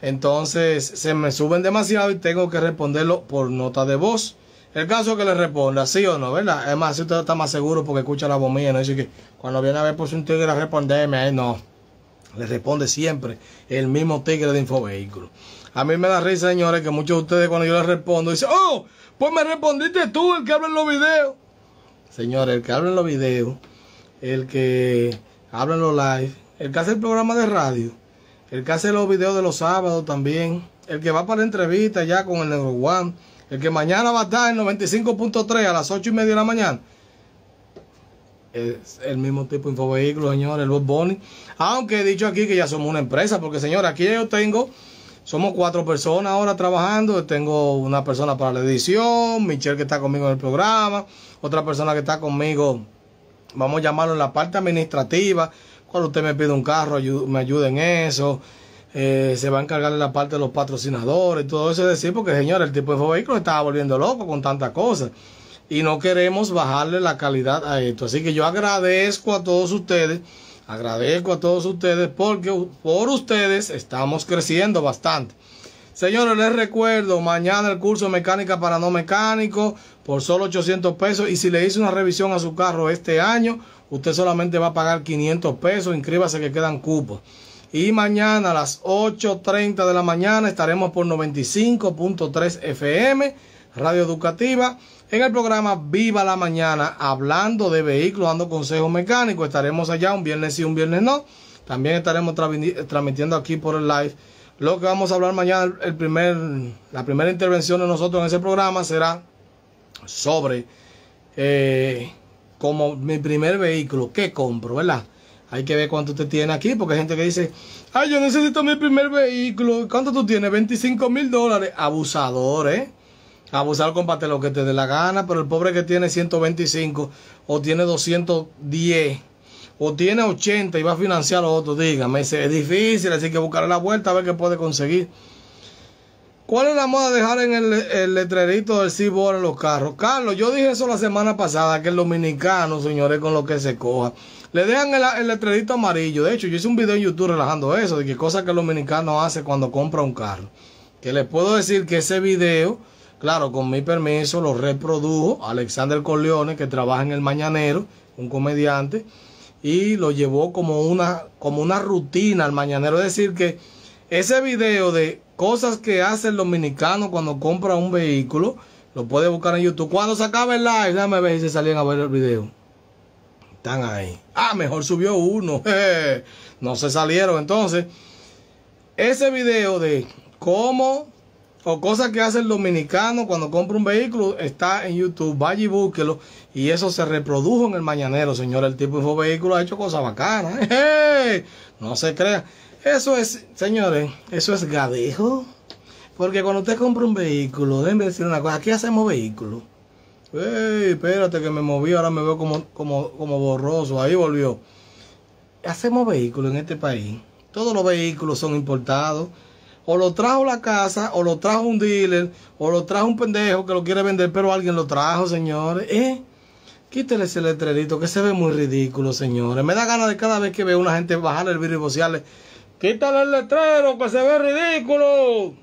Entonces, se me suben demasiado y tengo que responderlo por nota de voz. El caso es que le responda, sí o no, ¿verdad? Es más, si usted está más seguro porque escucha la voz no dice que cuando viene a ver por un tigre a responderme, ahí no. Le responde siempre el mismo tigre de Infovehículo. A mí me da risa, señores, que muchos de ustedes cuando yo les respondo dicen, oh, pues me respondiste tú, el que habla en los videos. Señores, el que habla en los videos, el que habla en los live, el que hace el programa de radio, el que hace los videos de los sábados también, el que va para la entrevista ya con el Negro One el que mañana va a estar en 95.3 a las 8 y media de la mañana. Es el mismo tipo de infovehículo, señores, el Bob Bonnie. Aunque he dicho aquí que ya somos una empresa, porque señor, aquí yo tengo, somos cuatro personas ahora trabajando. Tengo una persona para la edición, Michelle que está conmigo en el programa, otra persona que está conmigo, vamos a llamarlo en la parte administrativa. Cuando usted me pide un carro, me ayude en eso. Eh, se va a encargar de la parte de los patrocinadores, y todo eso es decir, porque señor, el tipo de vehículo estaba volviendo loco con tantas cosas y no queremos bajarle la calidad a esto. Así que yo agradezco a todos ustedes, agradezco a todos ustedes porque por ustedes estamos creciendo bastante. Señores, les recuerdo, mañana el curso mecánica para no mecánico por solo 800 pesos y si le hice una revisión a su carro este año, usted solamente va a pagar 500 pesos, inscríbase que quedan cupos. Y mañana a las 8.30 de la mañana estaremos por 95.3 FM, Radio Educativa. En el programa Viva la Mañana, hablando de vehículos, dando consejos mecánicos. Estaremos allá un viernes y un viernes no. También estaremos transmitiendo aquí por el live. Lo que vamos a hablar mañana, el primer, la primera intervención de nosotros en ese programa será sobre eh, como mi primer vehículo, que compro, verdad? Hay que ver cuánto usted tiene aquí, porque hay gente que dice, ay, yo necesito mi primer vehículo. ¿Cuánto tú tienes? 25 mil dólares. Abusador, ¿eh? Abusar, comparte lo que te dé la gana, pero el pobre que tiene 125 o tiene 210 o tiene 80 y va a financiar a otro, dígame, es difícil, así que buscaré la vuelta a ver qué puede conseguir. ¿Cuál es la moda de dejar en el, letrerito del cibor en los carros? Carlos, yo dije eso la semana pasada, que el dominicano, señores, con lo que se coja. Le dejan el, el, letrerito amarillo. De hecho, yo hice un video en YouTube relajando eso, de qué cosas que el dominicano hace cuando compra un carro. Que les puedo decir que ese video, claro, con mi permiso, lo reprodujo Alexander Corleone, que trabaja en El Mañanero, un comediante, y lo llevó como una, como una rutina al Mañanero. Es decir, que ese video de cosas que hace el dominicano cuando compra un vehículo, lo puede buscar en YouTube. Cuando se acabe el live, déjame ver si salían a ver el video. Están ahí. Ah, mejor subió uno. No se salieron. Entonces, ese video de cómo o cosas que hace el dominicano cuando compra un vehículo está en YouTube. Vaya y búsquelo. Y eso se reprodujo en el mañanero, señor. El tipo de vehículo ha hecho cosas bacanas. No se crea. Eso es, señores, eso es gadejo. Porque cuando usted compra un vehículo, déjenme decir una cosa, aquí hacemos vehículos. Ey, espérate que me moví, ahora me veo como, como, como borroso. Ahí volvió. Hacemos vehículos en este país. Todos los vehículos son importados. O lo trajo la casa, o lo trajo un dealer, o lo trajo un pendejo que lo quiere vender, pero alguien lo trajo, señores. ¿Eh? Quítele ese letrerito que se ve muy ridículo, señores. Me da ganas de cada vez que veo una gente bajar el vidrio y quítale el letrero que se ve ridículo.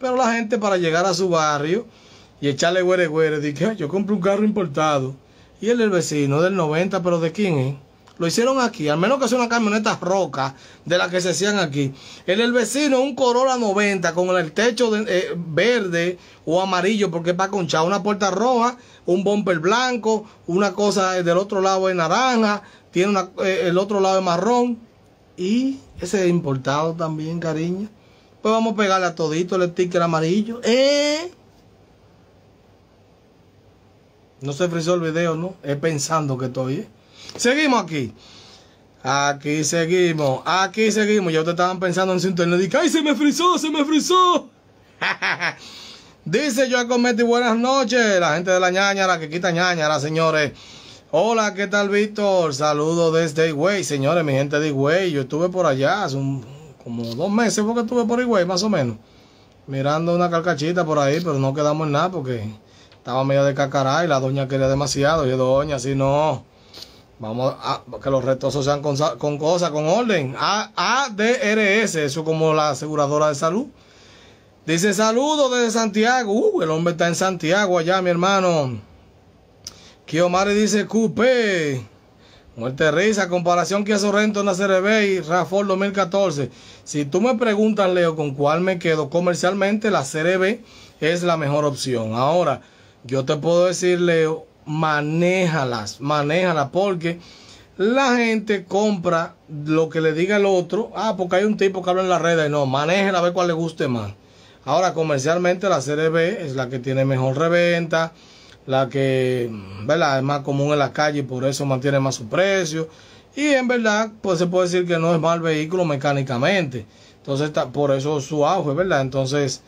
Pero la gente para llegar a su barrio y echarle güere güere. Dije, yo compro un carro importado. Y el el vecino del 90, pero ¿de quién es? Lo hicieron aquí, al menos que sea una camioneta roca de las que se hacían aquí. El, el vecino un Corolla 90 con el techo de, eh, verde o amarillo porque es para conchar una puerta roja, un bumper blanco, una cosa del otro lado es naranja, tiene eh, el otro lado es marrón y ese es importado también, cariño. Pues vamos a pegarle todito el sticker amarillo. ¡Eh! No se frizó el video, ¿no? Es pensando que estoy. ¿eh? Seguimos aquí. Aquí seguimos. Aquí seguimos. Ya ustedes estaban pensando en su internet. ¡ay, se me frizó! ¡Se me frizó! Dice yo Cometi, buenas noches. La gente de la la que quita ñañara, señores. Hola, ¿qué tal, Víctor? Saludos desde Higüey, señores, mi gente de Higüey. Yo estuve por allá hace como dos meses, porque estuve por Higüey, más o menos. Mirando una carcachita por ahí, pero no quedamos en nada porque estaba medio de cacará la doña quería demasiado. Yo, doña, si no, vamos a que los retosos sean con, con cosas, con orden. A, ADRS, eso como la aseguradora de salud. Dice, saludos desde Santiago. Uh, el hombre está en Santiago allá, mi hermano. Omar dice, Cupe. Muerte risa, comparación que Rento en la CRB y Rafael 2014. Si tú me preguntas, Leo, con cuál me quedo comercialmente, la CRB es la mejor opción. Ahora, yo te puedo decir, Leo, manéjalas, manéjalas, porque la gente compra lo que le diga el otro. Ah, porque hay un tipo que habla en la red y no, manéjala a ver cuál le guste más. Ahora, comercialmente, la serie B es la que tiene mejor reventa, la que ¿verdad? es más común en la calle y por eso mantiene más su precio. Y en verdad, pues se puede decir que no es mal vehículo mecánicamente. Entonces, por eso su auge, ¿verdad? Entonces,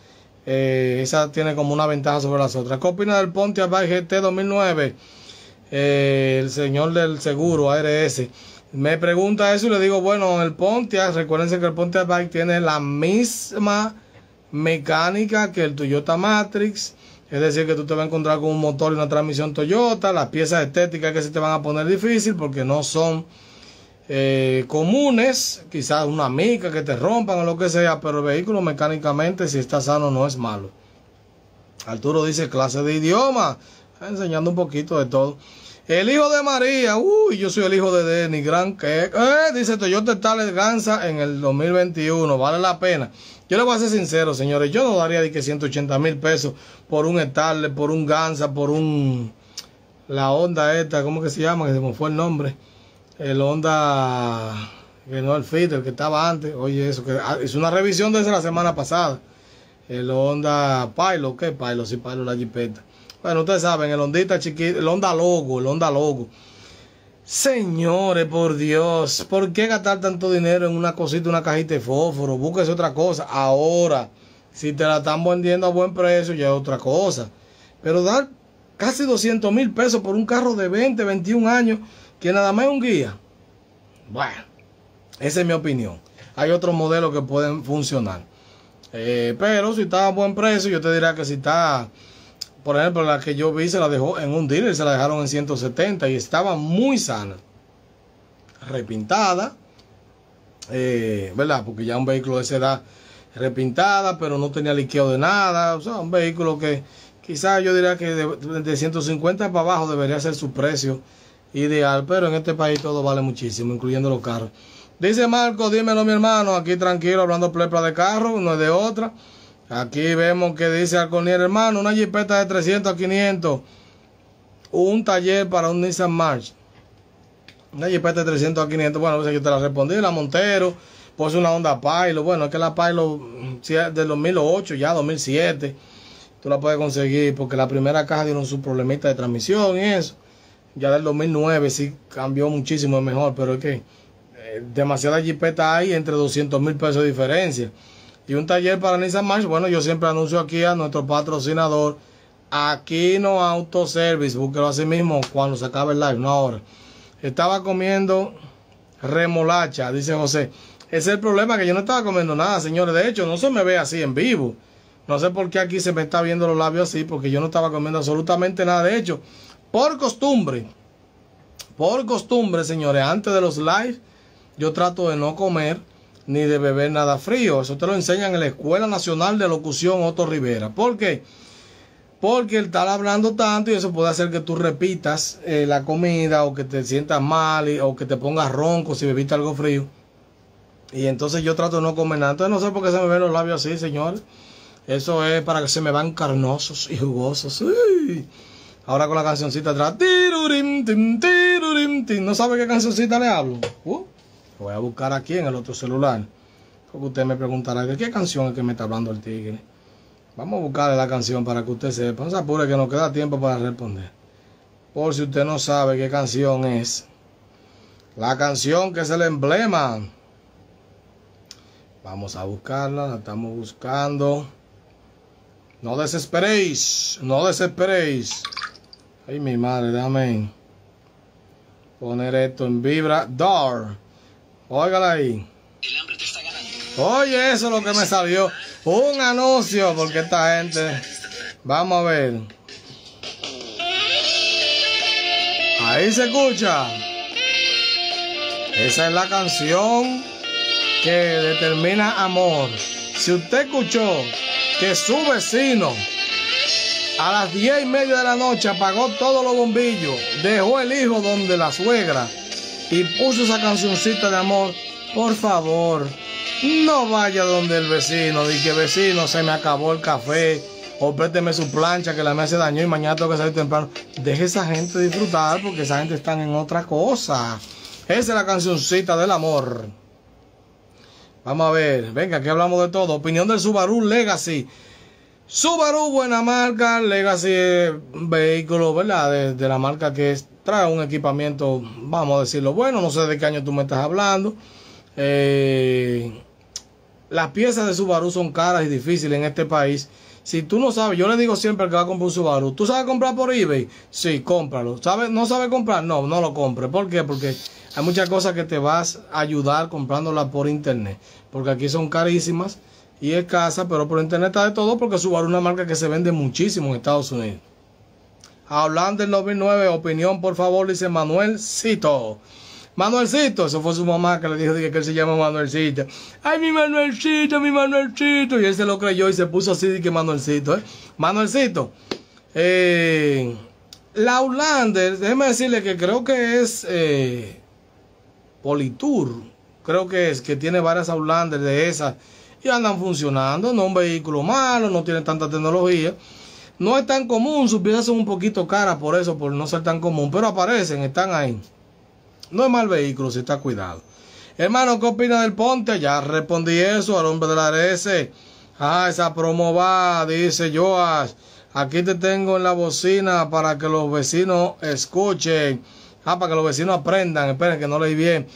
eh, esa tiene como una ventaja sobre las otras. ¿Qué opina del Pontiac GT 2009? el señor del seguro ARS me pregunta eso y le digo, bueno, el Pontiac, recuérdense que el Pontiac Bike tiene la misma mecánica que el Toyota Matrix, es decir, que tú te vas a encontrar con un motor y una transmisión Toyota, las piezas estéticas que se te van a poner difícil porque no son eh, comunes, quizás una mica que te rompan o lo que sea, pero el vehículo mecánicamente si está sano no es malo. Arturo dice clase de idioma, enseñando un poquito de todo. El hijo de María, uy, yo soy el hijo de Denny, gran que... Eh, dice Toyota tal Ganza en el 2021, vale la pena. Yo le voy a ser sincero, señores, yo no daría de que 180 mil pesos por un Starlet, por un Ganza, por un... La onda esta, ¿cómo que se llama? Que se me fue el nombre el Honda, que no el Fit, el que estaba antes, oye, eso, que es ah, una revisión desde la semana pasada. El Honda Pilot, ¿qué Pilot? si Pilot la jipeta. Bueno, ustedes saben, el Hondita chiquito, el Honda Logo, el Honda Logo. Señores, por Dios, ¿por qué gastar tanto dinero en una cosita, una cajita de fósforo? Búsquese otra cosa. Ahora, si te la están vendiendo a buen precio, ya es otra cosa. Pero dar casi 200 mil pesos por un carro de 20, 21 años que nada más un guía. Bueno, esa es mi opinión. Hay otros modelos que pueden funcionar. Eh, pero si está a buen precio, yo te diría que si está, por ejemplo, la que yo vi se la dejó en un dealer, se la dejaron en 170 y estaba muy sana. Repintada, eh, ¿verdad? Porque ya un vehículo de esa edad repintada, pero no tenía liqueo de nada. O sea, un vehículo que quizás yo diría que de, de 150 para abajo debería ser su precio ideal, pero en este país todo vale muchísimo, incluyendo los carros. Dice Marco, dímelo mi hermano, aquí tranquilo, hablando plepla de carro, no es de otra. Aquí vemos que dice Alconier, hermano, una jipeta de 300 a 500, un taller para un Nissan March. Una jipeta de 300 a 500, bueno, pues yo te la respondí, la Montero, pues una Honda Pilot, bueno, es que la Pilot mm, de 2008, ya 2007, tú la puedes conseguir porque la primera caja dieron su problemita de transmisión y eso ya del 2009 sí cambió muchísimo, es mejor, pero es que eh, demasiada jipeta hay entre 200 mil pesos de diferencia. Y un taller para Nissan March, bueno, yo siempre anuncio aquí a nuestro patrocinador, Aquino Auto Service, búsquelo así mismo cuando se acabe el live, no ahora. Estaba comiendo remolacha, dice José. Ese es el problema, que yo no estaba comiendo nada, señores. De hecho, no se me ve así en vivo. No sé por qué aquí se me está viendo los labios así, porque yo no estaba comiendo absolutamente nada. De hecho, por costumbre, por costumbre, señores, antes de los live, yo trato de no comer ni de beber nada frío. Eso te lo enseñan en la Escuela Nacional de Locución Otto Rivera. ¿Por qué? Porque el estar hablando tanto y eso puede hacer que tú repitas eh, la comida o que te sientas mal o que te pongas ronco si bebiste algo frío. Y entonces yo trato de no comer nada. Entonces no sé por qué se me ven los labios así, señores. Eso es para que se me van carnosos y jugosos. ¡Uy! Ahora con la cancioncita atrás. No sabe qué cancioncita le hablo. Uh, voy a buscar aquí en el otro celular. Porque usted me preguntará que qué canción es que me está hablando el tigre. Vamos a buscarle la canción para que usted sepa. No se apure que nos queda tiempo para responder. Por si usted no sabe qué canción es. La canción que es el emblema. Vamos a buscarla, la estamos buscando. No desesperéis, no desesperéis. Ay, mi madre, déjame poner esto en vibra, vibrador. Óigala ahí. Oye, eso es lo que me salió. Un anuncio, porque esta gente. Vamos a ver. Ahí se escucha. Esa es la canción que determina amor. Si usted escuchó que su vecino a las diez y media de la noche apagó todos los bombillos, dejó el hijo donde la suegra y puso esa cancioncita de amor. Por favor, no vaya donde el vecino, di que vecino se me acabó el café o péteme su plancha que la me hace daño y mañana tengo que salir temprano. Deje esa gente disfrutar porque esa gente está en otra cosa. Esa es la cancioncita del amor. Vamos a ver, venga, aquí hablamos de todo. Opinión del Subaru Legacy. Subaru, buena marca, Legacy vehículo, ¿verdad? De, la marca que trae un equipamiento, vamos a decirlo, bueno, no sé de qué año tú me estás hablando. Eh, las piezas de Subaru son caras y difíciles en este país. Si tú no sabes, yo le digo siempre que va a comprar un Subaru, ¿tú sabes comprar por eBay? Sí, cómpralo. ¿Sabes? ¿No sabes comprar? No, no lo compre, ¿Por qué? Porque hay muchas cosas que te vas a ayudar comprándolas por internet. Porque aquí son carísimas y es casa, pero por internet está de todo porque Subaru es una marca que se vende muchísimo en Estados Unidos. Hablando del 2009, opinión por favor, dice Manuelcito. Manuelcito, eso fue su mamá que le dijo que él se llama Manuelcito. Ay, mi Manuelcito, mi Manuelcito. Y él se lo creyó y se puso así de que Manuelcito, ¿eh? Manuelcito. Eh, la Outlander, déjeme decirle que creo que es eh, Politur. Creo que es, que tiene varias Aulander de esas y andan funcionando. No un vehículo malo, no tiene tanta tecnología. No es tan común, sus piezas son un poquito caras por eso, por no ser tan común, pero aparecen, están ahí. No es mal vehículo si está cuidado. Hermano, ¿qué opina del Ponte? Ya respondí eso al hombre de la RS Ah, esa promo va, dice Joas. Aquí te tengo en la bocina para que los vecinos escuchen. Ah, para que los vecinos aprendan. Esperen que no leí bien.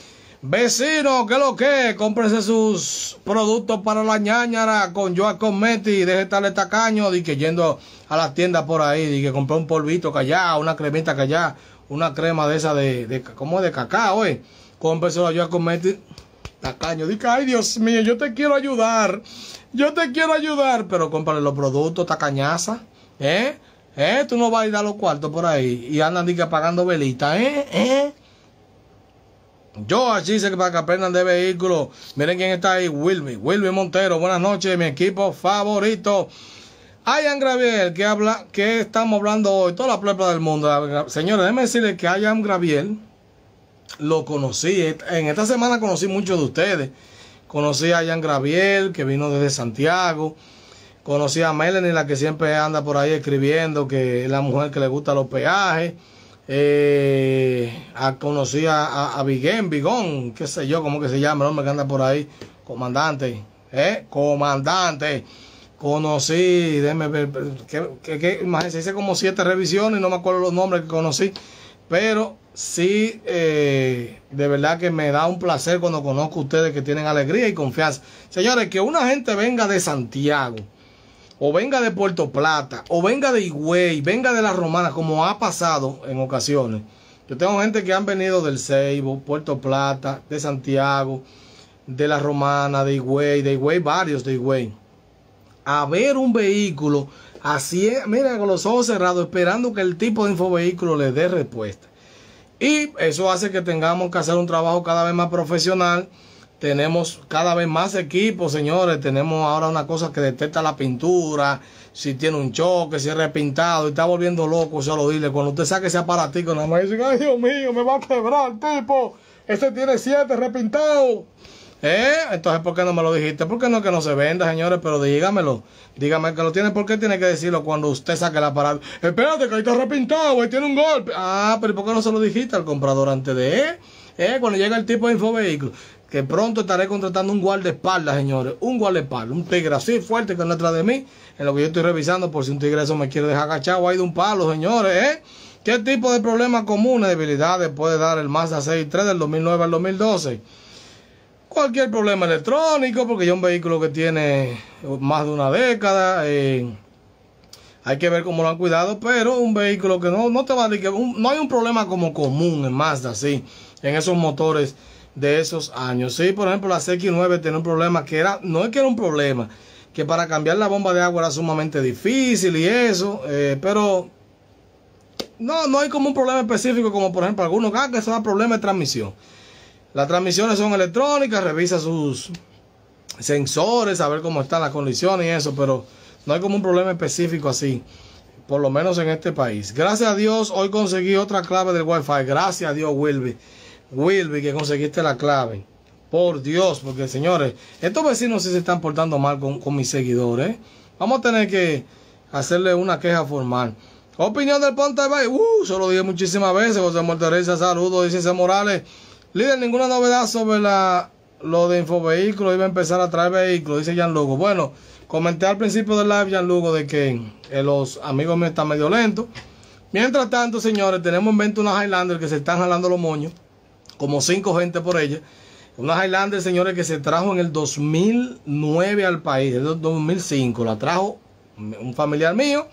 Vecino, ¿qué lo que? Cómprese sus productos para la ñañara con Joa y Deje estarle tacaño. Di que yendo a la tiendas por ahí. Di que compré un polvito que allá, una cremita que allá, una crema de esa de, de ¿cómo de cacao, eh? Cómprese a Joa Tacaño. Di ay, Dios mío, yo te quiero ayudar. Yo te quiero ayudar. Pero cómprale los productos, tacañaza. ¿Eh? ¿Eh? Tú no vas a ir a los cuartos por ahí. Y andan, dije, apagando pagando velita, ¿eh? ¿Eh? Yo así sé que para que aprendan de vehículos. Miren quién está ahí, Wilby, Wilby Montero, buenas noches, mi equipo favorito. Ayan Graviel, que habla, que estamos hablando hoy, toda la plepa del mundo. Señores, déjenme decirles que Ayan Graviel lo conocí. En esta semana conocí muchos de ustedes. Conocí a Ayan Graviel, que vino desde Santiago. Conocí a Melanie, la que siempre anda por ahí escribiendo, que es la mujer que le gusta los peajes. Eh, a, conocí a, a, Bigón, qué sé yo, cómo que se llama, el hombre que anda por ahí, comandante, ¿eh? Comandante. Conocí, déjeme ver, que, imagínense, hice como siete revisiones, no me acuerdo los nombres que conocí, pero sí, eh, de verdad que me da un placer cuando conozco a ustedes que tienen alegría y confianza. Señores, que una gente venga de Santiago o venga de Puerto Plata, o venga de Higüey, venga de las romanas, como ha pasado en ocasiones. Yo tengo gente que han venido del Ceibo, Puerto Plata, de Santiago, de la Romana, de Higüey, de Higüey, varios de Higüey. A ver un vehículo así, eh, mira, con los ojos cerrados, esperando que el tipo de infovehículo le dé respuesta. Y eso hace que tengamos que hacer un trabajo cada vez más profesional tenemos cada vez más equipos, señores. Tenemos ahora una cosa que detecta la pintura, si tiene un choque, si es repintado, y está volviendo loco, solo lo dile. Cuando usted saque ese aparatico, nada más dicen, ay Dios mío, me va a quebrar, el tipo. ...este tiene siete repintados. ¿Eh? Entonces, ¿por qué no me lo dijiste? ¿Por qué no que no se venda, señores? Pero dígamelo. Dígame que lo tiene, ¿por qué tiene que decirlo cuando usted saque el aparato? Espérate, que ahí está repintado, ahí tiene un golpe. Ah, pero ¿por qué no se lo dijiste al comprador antes de él? Eh? Eh, cuando llega el tipo de infovehículo que pronto estaré contratando un guardaespaldas, señores. Un guardaespaldas, un tigre así fuerte que anda atrás de mí. En lo que yo estoy revisando por si un tigre eso me quiere dejar agachado ahí de un palo, señores, ¿eh? ¿Qué tipo de problemas comunes, debilidades puede dar el Mazda 6-3 del 2009 al 2012? Cualquier problema electrónico, porque ya es un vehículo que tiene más de una década. Eh, hay que ver cómo lo han cuidado, pero un vehículo que no, no te va a decir que no hay un problema como común en Mazda, sí, en esos motores de esos años. Sí, por ejemplo, la CX9 tenía un problema que era, no es que era un problema, que para cambiar la bomba de agua era sumamente difícil y eso, eh, pero no, no hay como un problema específico, como por ejemplo algunos ah, que son problemas de transmisión. Las transmisiones son electrónicas, revisa sus sensores, a ver cómo están las condiciones y eso, pero no hay como un problema específico así, por lo menos en este país. Gracias a Dios, hoy conseguí otra clave del Wi-Fi. Gracias a Dios, Wilby. Wilby, que conseguiste la clave. Por Dios, porque señores, estos vecinos sí se están portando mal con, mis seguidores. Vamos a tener que hacerle una queja formal. Opinión del Ponte Bay. Uh, se lo dije muchísimas veces. José Morteresa, saludos. Dice ese Morales. Líder, ninguna novedad sobre la, lo de Infovehículos. Iba a empezar a traer vehículos, dice Jan Lugo. Bueno, comenté al principio del live, Jan Lugo, de que eh, los amigos míos están medio lentos. Mientras tanto, señores, tenemos en venta una Highlander que se están jalando los moños como cinco gente por ella. Una Highlander, señores, que se trajo en el 2009 al país, el 2005, la trajo un familiar mío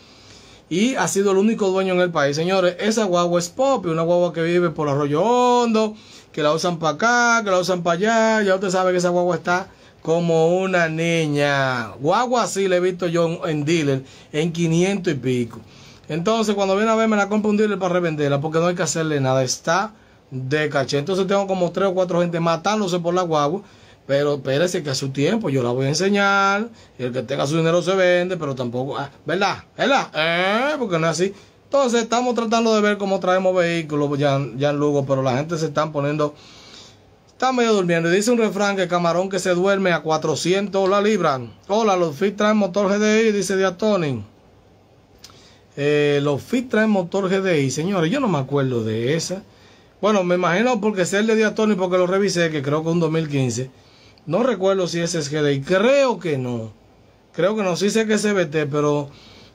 y ha sido el único dueño en el país. Señores, esa guagua es pop, una guagua que vive por Arroyo Hondo, que la usan para acá, que la usan para allá. Ya usted sabe que esa guagua está como una niña. Guagua así le he visto yo en dealer en 500 y pico. Entonces, cuando viene a verme, la compro un dealer para revenderla porque no hay que hacerle nada. Está de caché. Entonces tengo como tres o cuatro gente matándose por la guagua. Pero espérese que a su tiempo yo la voy a enseñar. Y el que tenga su dinero se vende, pero tampoco. Ah, ¿Verdad? ¿Verdad? ¿Eh? Porque no es así. Entonces estamos tratando de ver cómo traemos vehículos ya, ya en Lugo, pero la gente se están poniendo. Está medio durmiendo. dice un refrán que camarón que se duerme a 400 la libran. Hola, los fit traen motor GDI, dice Diatoni. Eh, los fit traen motor GDI, señores. Yo no me acuerdo de esa. Bueno, me imagino porque sé el de Tony... porque lo revisé, que creo que un 2015. No recuerdo si ese es GDI. Creo que no. Creo que no. Sí sé que es CBT, pero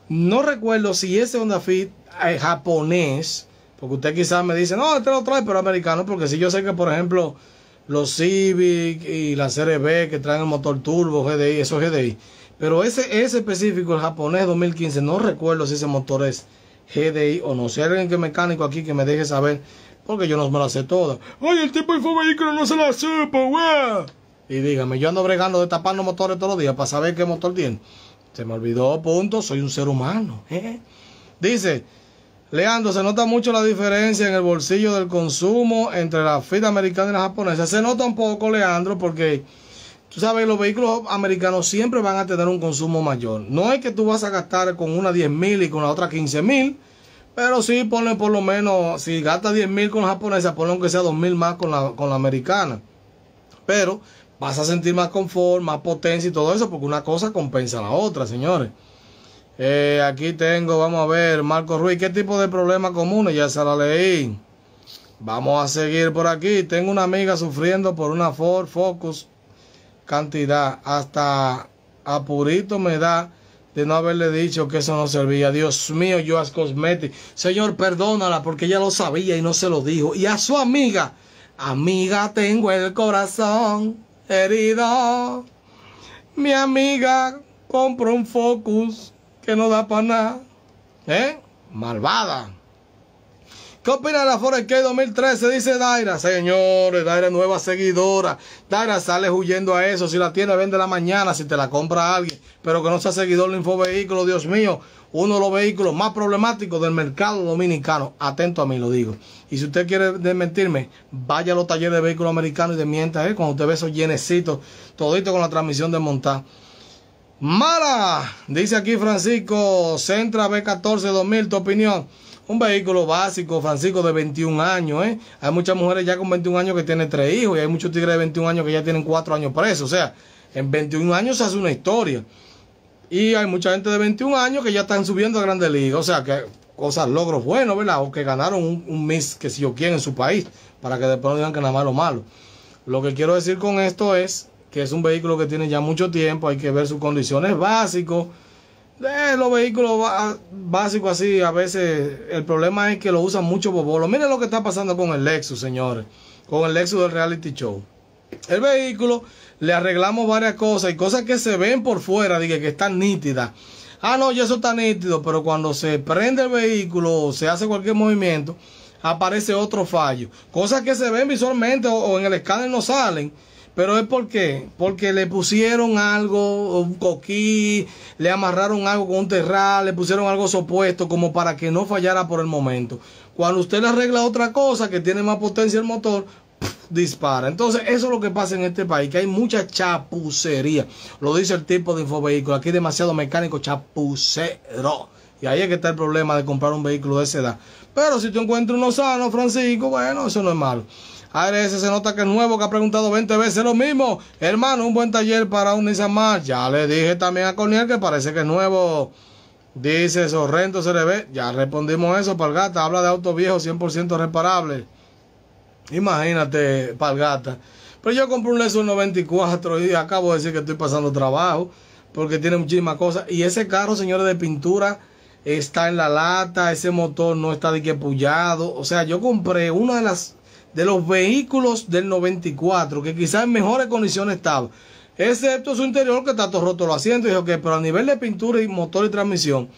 no recuerdo si ese Honda Fit eh, japonés. Porque usted quizás me dice, no, este lo trae, pero americano. Porque si yo sé que, por ejemplo, los Civic y la CRB que traen el motor turbo, GDI, eso es GDI. Pero ese, ese específico, el japonés 2015, no recuerdo si ese motor es GDI o no. Si hay alguien que mecánico aquí que me deje saber porque yo no me la sé toda. Ay, el tipo de vehículo no se la supo, weón. Y dígame, yo ando bregando de tapar motores todos los días para saber qué motor tiene. Se me olvidó, punto, soy un ser humano. ¿eh? Dice, Leandro, se nota mucho la diferencia en el bolsillo del consumo entre la fita americana y la japonesa. Se nota un poco, Leandro, porque tú sabes, los vehículos americanos siempre van a tener un consumo mayor. No es que tú vas a gastar con una $10,000 mil y con la otra $15,000. mil pero sí, ponen por lo menos, si gasta 10 mil con la japonesa, ponle aunque sea dos mil más con la, con la americana. Pero vas a sentir más confort, más potencia y todo eso, porque una cosa compensa a la otra, señores. Eh, aquí tengo, vamos a ver, Marco Ruiz, ¿qué tipo de problemas comunes? Ya se la leí. Vamos a seguir por aquí. Tengo una amiga sufriendo por una Ford Focus cantidad. Hasta apurito me da de no haberle dicho que eso no servía. Dios mío, yo Joas Cosmetic. Señor, perdónala porque ella lo sabía y no se lo dijo. Y a su amiga, amiga, tengo el corazón herido. Mi amiga compró un Focus que no da para nada. ¿Eh? Malvada. ¿Qué opina de la Forex 2013? Dice Daira. Señores, Daira nueva seguidora. Daira sale huyendo a eso. Si la tiene, vende la mañana. Si te la compra alguien. Pero que no sea seguidor de vehículo Dios mío. Uno de los vehículos más problemáticos del mercado dominicano. Atento a mí, lo digo. Y si usted quiere desmentirme, vaya a los talleres de vehículos americanos y desmienta. ¿eh? Cuando usted ve esos llenecitos, todito con la transmisión de desmontada. Mala, dice aquí Francisco, Centra B14 2000, tu opinión un vehículo básico, Francisco, de 21 años. ¿eh? Hay muchas mujeres ya con 21 años que tienen tres hijos y hay muchos tigres de 21 años que ya tienen cuatro años presos. O sea, en 21 años se hace una historia. Y hay mucha gente de 21 años que ya están subiendo a grandes ligas. O sea, que cosas, logros buenos, ¿verdad? O que ganaron un, un Miss, que si yo quiero en su país, para que después no digan que nada malo malo. Lo que quiero decir con esto es que es un vehículo que tiene ya mucho tiempo, hay que ver sus condiciones básicos. Eh, los vehículos básicos así, a veces el problema es que lo usan mucho bobolo. Miren lo que está pasando con el Lexus, señores. Con el Lexus del reality show. El vehículo le arreglamos varias cosas y cosas que se ven por fuera, dije que están nítidas. Ah, no, ya eso está nítido, pero cuando se prende el vehículo o se hace cualquier movimiento, aparece otro fallo. Cosas que se ven visualmente o en el escáner no salen pero es porque, porque le pusieron algo, un coquí, le amarraron algo con un terral, le pusieron algo sopuesto como para que no fallara por el momento. Cuando usted le arregla otra cosa que tiene más potencia el motor, dispara. Entonces, eso es lo que pasa en este país, que hay mucha chapucería. Lo dice el tipo de infovehículo. Aquí demasiado mecánico chapucero. Y ahí es que está el problema de comprar un vehículo de esa edad. Pero si tú encuentras uno sano, Francisco, bueno, eso no es malo. ARS se nota que es nuevo, que ha preguntado 20 veces lo mismo. Hermano, un buen taller para un Nissan más. Ya le dije también a Cornel que parece que es nuevo. Dice Sorrento ve. Ya respondimos eso, Palgata. Habla de auto viejo 100% reparable. Imagínate, Palgata. Pero yo compré un Lexus 94 y acabo de decir que estoy pasando trabajo porque tiene muchísimas cosas. Y ese carro, señores, de pintura está en la lata, ese motor no está de que O sea, yo compré una de las de los vehículos del 94, que quizás en mejores condiciones estaba, excepto su interior que está todo roto los asientos, dijo que, pero a nivel de pintura y motor y transmisión,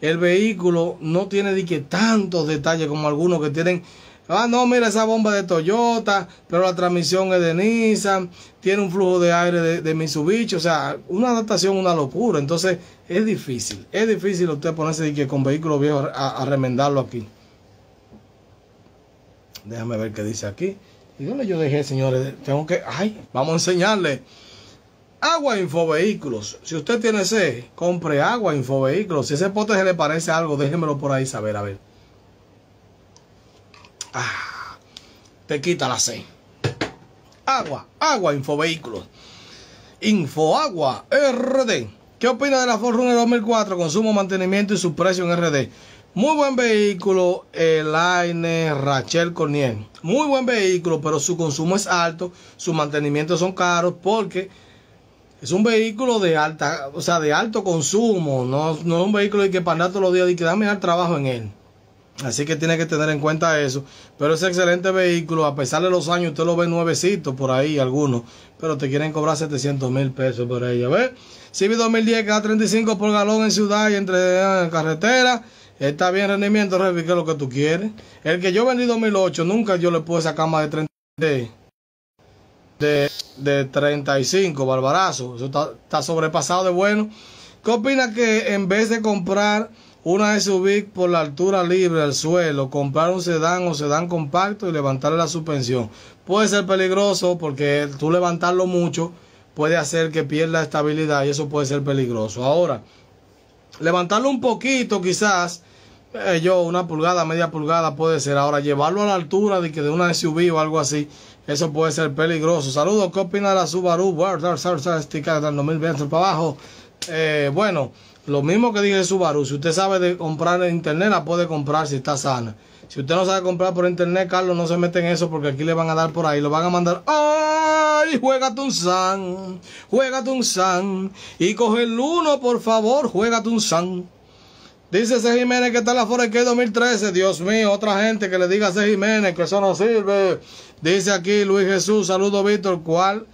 el vehículo no tiene de que tantos detalles como algunos que tienen. Ah, no, mira esa bomba de Toyota, pero la transmisión es de Nissan, tiene un flujo de aire de, Mitsubishi, o sea, una adaptación, una locura. Entonces, es difícil, es difícil usted ponerse de con vehículos viejos a remendarlo aquí. Déjame ver qué dice aquí. ¿Y dónde yo dejé, señores? Tengo que... ¡Ay! Vamos a enseñarle. Agua Infovehículos. Si usted tiene C, compre agua Infovehículos. Si ese pote le parece algo, déjemelo por ahí saber. A ver. Ah, te quita la C. Agua, agua info agua RD. ¿Qué opina de la Forerunner 2004? Consumo, mantenimiento y su precio en RD. Muy buen vehículo el Aine Rachel Cornier. Muy buen vehículo, pero su consumo es alto, su mantenimiento son caros porque es un vehículo de alta, o sea, de alto consumo, no, no es un vehículo de que para andar todos los días y que dame al trabajo en él. Así que tiene que tener en cuenta eso. Pero es excelente vehículo, a pesar de los años, usted lo ve nuevecito por ahí, algunos. Pero te quieren cobrar 700 mil pesos por ella. ver, CB 2010 que da 35 por galón en ciudad y entre ah, en carretera. Está bien rendimiento, Revi, que es lo que tú quieres. El que yo vendí 2008, nunca yo le pude sacar más de 30 de, de, 35, barbarazo. Eso está, sobrepasado de bueno. ¿Qué opinas que en vez de comprar una SUV por la altura libre al suelo, comprar un sedán o sedán compacto y levantar la suspensión? Puede ser peligroso porque tú levantarlo mucho puede hacer que pierda estabilidad y eso puede ser peligroso. Ahora, levantarlo un poquito quizás, eh, yo una pulgada, media pulgada puede ser. Ahora llevarlo a la altura de que de una SUV o algo así, eso puede ser peligroso. Saludos, ¿qué opina la Subaru? 2000 este metros para abajo. Eh, bueno, lo mismo que dije Subaru, si usted sabe de comprar en internet, la puede comprar si está sana. Si usted no sabe comprar por internet, Carlos, no se mete en eso porque aquí le van a dar por ahí, lo van a mandar. ¡Oh! y juégate un san, juégate un san, y coge el uno, por favor, Juega un san. Dice ese Jiménez que está en la Forex 2013. Dios mío, otra gente que le diga a ese Jiménez que eso no sirve. Dice aquí Luis Jesús, saludo Víctor, ¿cuál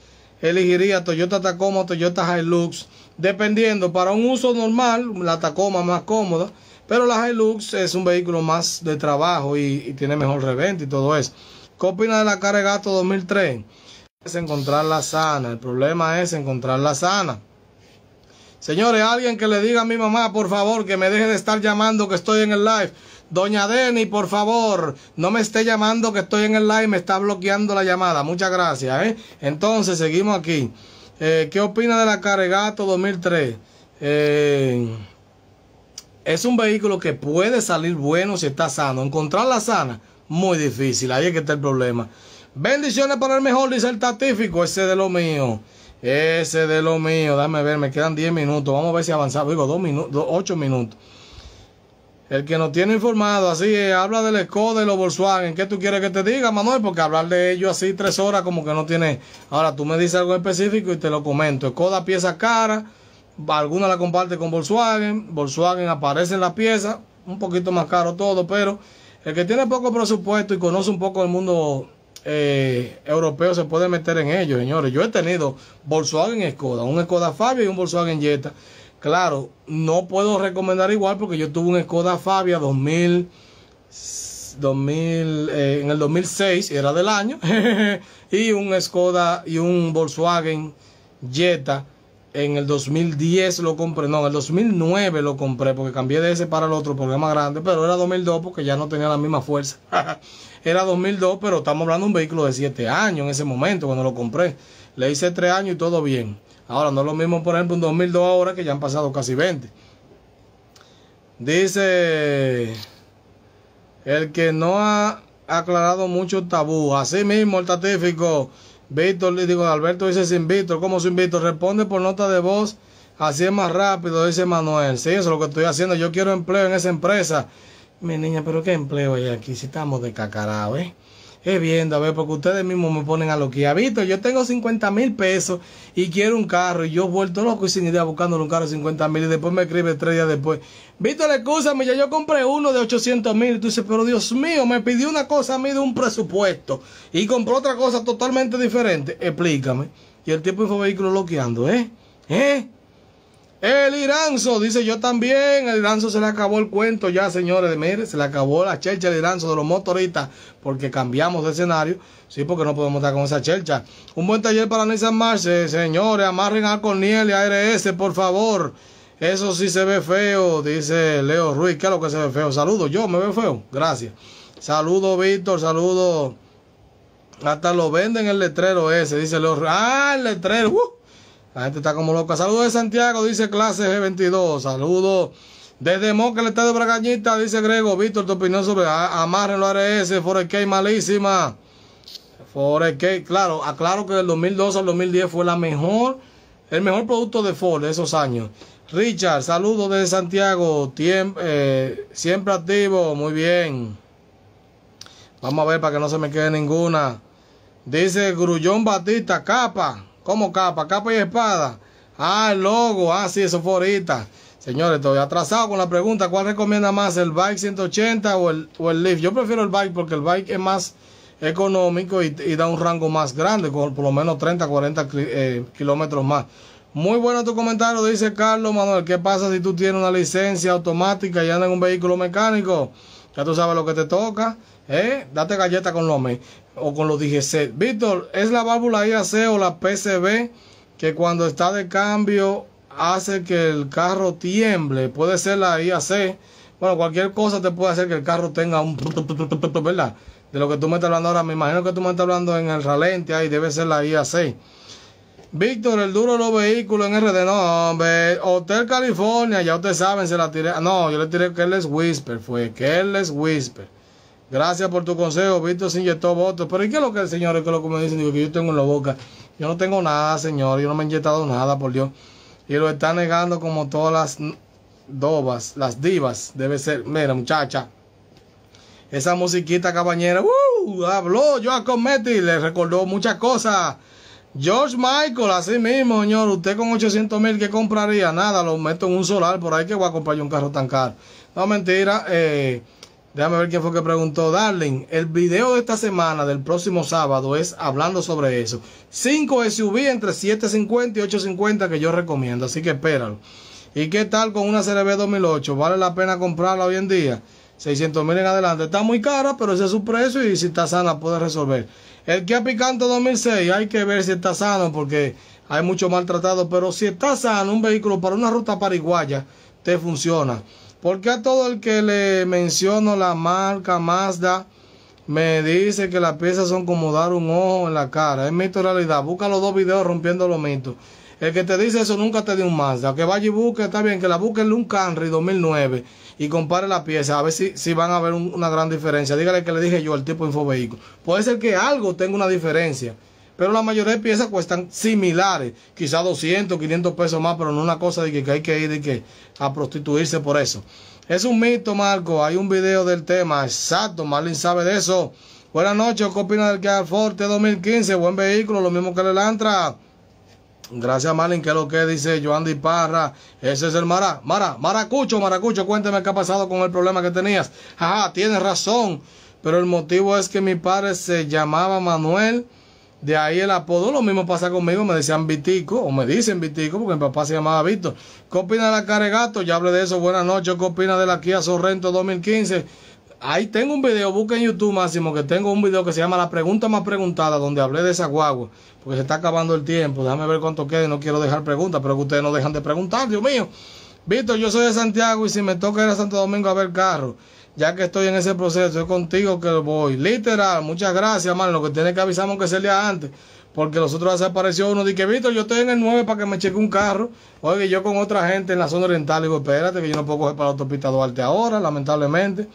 elegiría Toyota Tacoma Toyota Hilux? Dependiendo, para un uso normal, la Tacoma más cómoda, pero la Hilux es un vehículo más de trabajo y, tiene mejor reventa y todo eso. ¿Qué opina de la Carregato 2003? es encontrarla sana. El problema es encontrarla sana. Señores, alguien que le diga a mi mamá, por favor, que me deje de estar llamando que estoy en el live. Doña Deni, por favor, no me esté llamando que estoy en el live, me está bloqueando la llamada. Muchas gracias. ¿eh? Entonces, seguimos aquí. Eh, ¿Qué opina de la Carregato 2003? Eh, es un vehículo que puede salir bueno si está sano. Encontrarla sana, muy difícil. Ahí es que está el problema. Bendiciones para el mejor, dice el tatífico. Ese de lo mío. Ese de lo mío. Dame ver, me quedan 10 minutos. Vamos a ver si avanzamos. Digo, 8 minutos, minutos. El que nos tiene informado, así es, habla del Skoda y los Volkswagen. ¿Qué tú quieres que te diga, Manuel? Porque hablar de ellos así tres horas como que no tiene... Ahora tú me dices algo específico y te lo comento. Skoda pieza cara, alguna la comparte con Volkswagen. Volkswagen aparece en la pieza, un poquito más caro todo, pero el que tiene poco presupuesto y conoce un poco el mundo eh, europeo se puede meter en ellos, señores. Yo he tenido Volkswagen Skoda, un Skoda Fabia y un Volkswagen Jetta. Claro, no puedo recomendar igual porque yo tuve un Skoda Fabia 2000, 2000 eh, en el 2006, era del año, y un Skoda y un Volkswagen Jetta en el 2010 lo compré, no, en el 2009 lo compré porque cambié de ese para el otro programa grande, pero era 2002 porque ya no tenía la misma fuerza. era 2002, pero estamos hablando de un vehículo de 7 años en ese momento cuando lo compré. Le hice 3 años y todo bien. Ahora no es lo mismo, por ejemplo, un 2002 ahora que ya han pasado casi 20. Dice el que no ha aclarado mucho tabú, así mismo el tatífico. Víctor, digo, Alberto dice sin Víctor. ¿Cómo sin Víctor? Responde por nota de voz. Así es más rápido, dice Manuel. Sí, eso es lo que estoy haciendo. Yo quiero empleo en esa empresa. Mi niña, pero ¿qué empleo hay aquí? Si estamos de cacarao, ¿eh? es viendo, a ver, porque ustedes mismos me ponen a lo que visto. Yo tengo 50 mil pesos y quiero un carro. Y yo vuelto loco y sin idea buscándole un carro de 50 mil. Y después me escribe tres días después. Víctor, excusa, ya yo compré uno de 800 mil. Y tú dices, pero Dios mío, me pidió una cosa a mí de un presupuesto. Y compró otra cosa totalmente diferente. Explícame. Y el tipo fue vehículo loqueando, ¿eh? ¿Eh? El Iranzo, dice yo también. El Iranzo se le acabó el cuento ya, señores. Mire, se le acabó la chelcha del Iranzo de los motoristas porque cambiamos de escenario. Sí, porque no podemos estar con esa chelcha. Un buen taller para Nissan March, señores. Amarren a Corniel y a ARS, este, por favor. Eso sí se ve feo, dice Leo Ruiz. ¿Qué es lo que se ve feo? Saludos, yo me veo feo. Gracias. Saludos, Víctor. Saludos. Hasta lo venden el letrero ese, dice Leo Ruiz. Ah, el letrero. Uh. La gente está como loca. Saludos de Santiago, dice clase G22. Saludos. Desde Moca, el estado de bragañita, dice Grego. Víctor, tu opinión sobre los ARS, Forex malísima. Forex claro, aclaro que del 2012 al 2010 fue la mejor, el mejor producto de Ford de esos años. Richard, saludos de Santiago, eh, siempre activo, muy bien. Vamos a ver para que no se me quede ninguna. Dice Grullón Batista, capa. ¿Cómo capa? Capa y espada. Ah, el logo. Ah, sí, eso fue ahorita. Señores, estoy atrasado con la pregunta. ¿Cuál recomienda más, el Bike 180 o el, o el Yo prefiero el Bike porque el Bike es más económico y, da un rango más grande, con por lo menos 30, 40 eh, kilómetros más. Muy bueno tu comentario, dice Carlos Manuel. ¿Qué pasa si tú tienes una licencia automática y andas en un vehículo mecánico? Ya tú sabes lo que te toca. ¿Eh? Date galleta con los o con los DGC. Víctor, ¿es la válvula IAC o la PCB que cuando está de cambio hace que el carro tiemble? Puede ser la IAC. Bueno, cualquier cosa te puede hacer que el carro tenga un... ¿Verdad? De lo que tú me estás hablando ahora, me imagino que tú me estás hablando en el ralente ahí, debe ser la IAC. Víctor, el duro de los vehículos en RD. No, hombre. Hotel California, ya ustedes saben, se la tiré. No, yo le tiré les Whisper, fue es Whisper. Gracias por tu consejo, Víctor se inyectó votos. Pero ¿y qué es lo que el señor, es lo que me dicen? que yo tengo en la boca. Yo no tengo nada, señor. Yo no me he inyectado nada, por Dios. Y lo está negando como todas las dobas, las divas. Debe ser, mira, muchacha. Esa musiquita, cabañera. Uh, habló a Cometti. Le recordó muchas cosas. George Michael, así mismo, señor. Usted con 800 mil, ¿qué compraría? Nada, lo meto en un solar. Por ahí que voy a comprar yo un carro tan caro. No, mentira. Eh Déjame ver quién fue que preguntó Darling. El video de esta semana, del próximo sábado, es hablando sobre eso. 5 SUV entre 750 y 850 que yo recomiendo, así que espéralo. ¿Y qué tal con una CRB 2008? ¿Vale la pena comprarla hoy en día? 600 mil en adelante. Está muy cara, pero ese es su precio y si está sana puede resolver. El Kia Picanto 2006, hay que ver si está sano porque hay mucho maltratado, pero si está sano un vehículo para una ruta Paraguaya te funciona. Porque a todo el que le menciono la marca Mazda, me dice que las piezas son como dar un ojo en la cara. Es mito realidad. Busca los dos videos rompiendo los mitos. El que te dice eso nunca te dio un Mazda. Que vaya y busque, está bien, que la busque en un Camry 2009 y compare la pieza. A ver si, si van a ver una gran diferencia. Dígale que le dije yo al tipo Infovehículo. Puede ser que algo tenga una diferencia pero la mayoría de piezas cuestan similares, quizás 200, 500 pesos más, pero no una cosa de que, hay que ir que, a prostituirse por eso. Es un mito, Marco, hay un video del tema, exacto, Marlin sabe de eso. Buenas noches, ¿qué opinas del Kia Forte 2015? Buen vehículo, lo mismo que el Elantra. Gracias, Marlin, que lo que dice Joan Parra. Ese es el Mara. Mara, Maracucho, Maracucho, cuéntame qué ha pasado con el problema que tenías. Ajá, tienes razón, pero el motivo es que mi padre se llamaba Manuel de ahí el apodo, lo mismo pasa conmigo, me decían Vitico, o me dicen Vitico, porque mi papá se llamaba Vito. ¿Qué opina de la Caregato? Ya hablé de eso, buenas noches. ¿Qué opina de la Kia Sorrento 2015? Ahí tengo un video, busca en YouTube Máximo, que tengo un video que se llama La pregunta más preguntada, donde hablé de esa guagua, porque se está acabando el tiempo. Déjame ver cuánto queda y no quiero dejar preguntas, pero que ustedes no dejan de preguntar, Dios mío. Vito, yo soy de Santiago y si me toca ir a Santo Domingo a ver carro ya que estoy en ese proceso, es contigo que voy. Literal, muchas gracias, hermano. Lo que tiene que es que se día antes. Porque los otros desapareció uno. Dije, Víctor, yo estoy en el 9 para que me cheque un carro. Oye, yo con otra gente en la zona oriental. Digo, espérate, que yo no puedo coger para la autopista Duarte ahora, lamentablemente.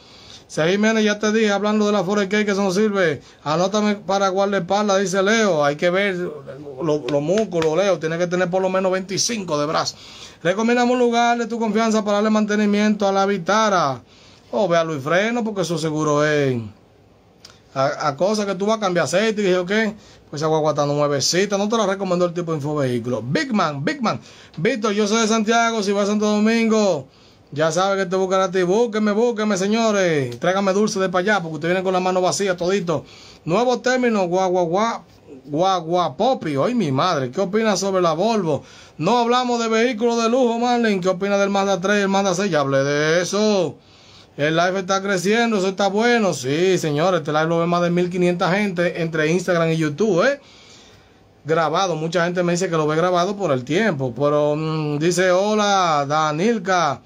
Seguí, ya te dije, hablando de la Forest que eso no sirve. Anótame para guardaespaldas, dice Leo. Hay que ver los músculos, Leo. Tiene que tener por lo menos 25 de brazos. Recomendamos un lugar de tu confianza para darle mantenimiento a la Vitara. O oh, ve Luis Freno, porque eso seguro es. A, cosa cosas que tú vas a cambiar aceite. Y dije, qué... pues esa guagua está nuevecita. No te la recomendó el tipo de Infovehículo. Big Man, Big Man. Víctor, yo soy de Santiago. Si vas a Santo Domingo, ya sabes que te buscará a ti. Búsqueme, búsqueme, señores. Tráigame dulce de para allá, porque usted vienen con la mano vacía, todito. Nuevo término, guagua, guagua. hoy mi madre, ¿qué opina sobre la Volvo? No hablamos de vehículos de lujo, Marlin, ¿qué opina del Mazda 3 y el Mazda 6? Ya hablé de eso. El live está creciendo, eso está bueno. Sí, señores, este live lo ve más de 1500 gente entre Instagram y YouTube, ¿eh? Grabado, mucha gente me dice que lo ve grabado por el tiempo, pero mm, dice hola Danilka,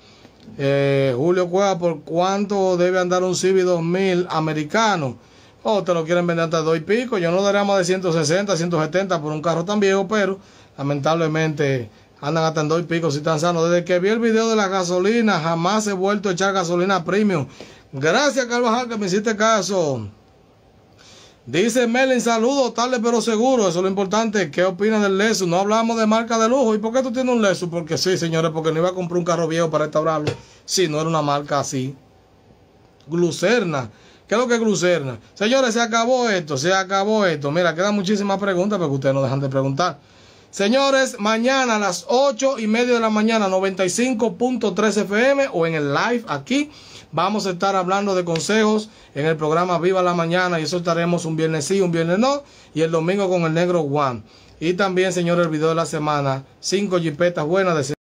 eh, Julio Cueva, ¿por cuánto debe andar un Civi 2000 americano? O oh, te lo quieren vender hasta dos y pico, yo no daría más de 160, 170 por un carro tan viejo, pero lamentablemente andan hasta en y pico si están sanos. Desde que vi el video de la gasolina, jamás he vuelto a echar gasolina premium. Gracias, Carvajal, que me hiciste caso. Dice Melin, saludos, tarde pero seguro. Eso es lo importante. ¿Qué opinas del Leso? No hablamos de marca de lujo. ¿Y por qué tú tienes un Leso? Porque sí, señores, porque no iba a comprar un carro viejo para restaurarlo. Si no era una marca así. Glucerna. ¿Qué es lo que es glucerna? Señores, se acabó esto, se acabó esto. Mira, quedan muchísimas preguntas, porque ustedes no dejan de preguntar. Señores, mañana a las ocho y media de la mañana, 95.3 FM o en el live aquí, vamos a estar hablando de consejos en el programa Viva la Mañana y eso estaremos un viernes sí, un viernes no y el domingo con el negro Juan. Y también, señores, el video de la semana, cinco jipetas buenas de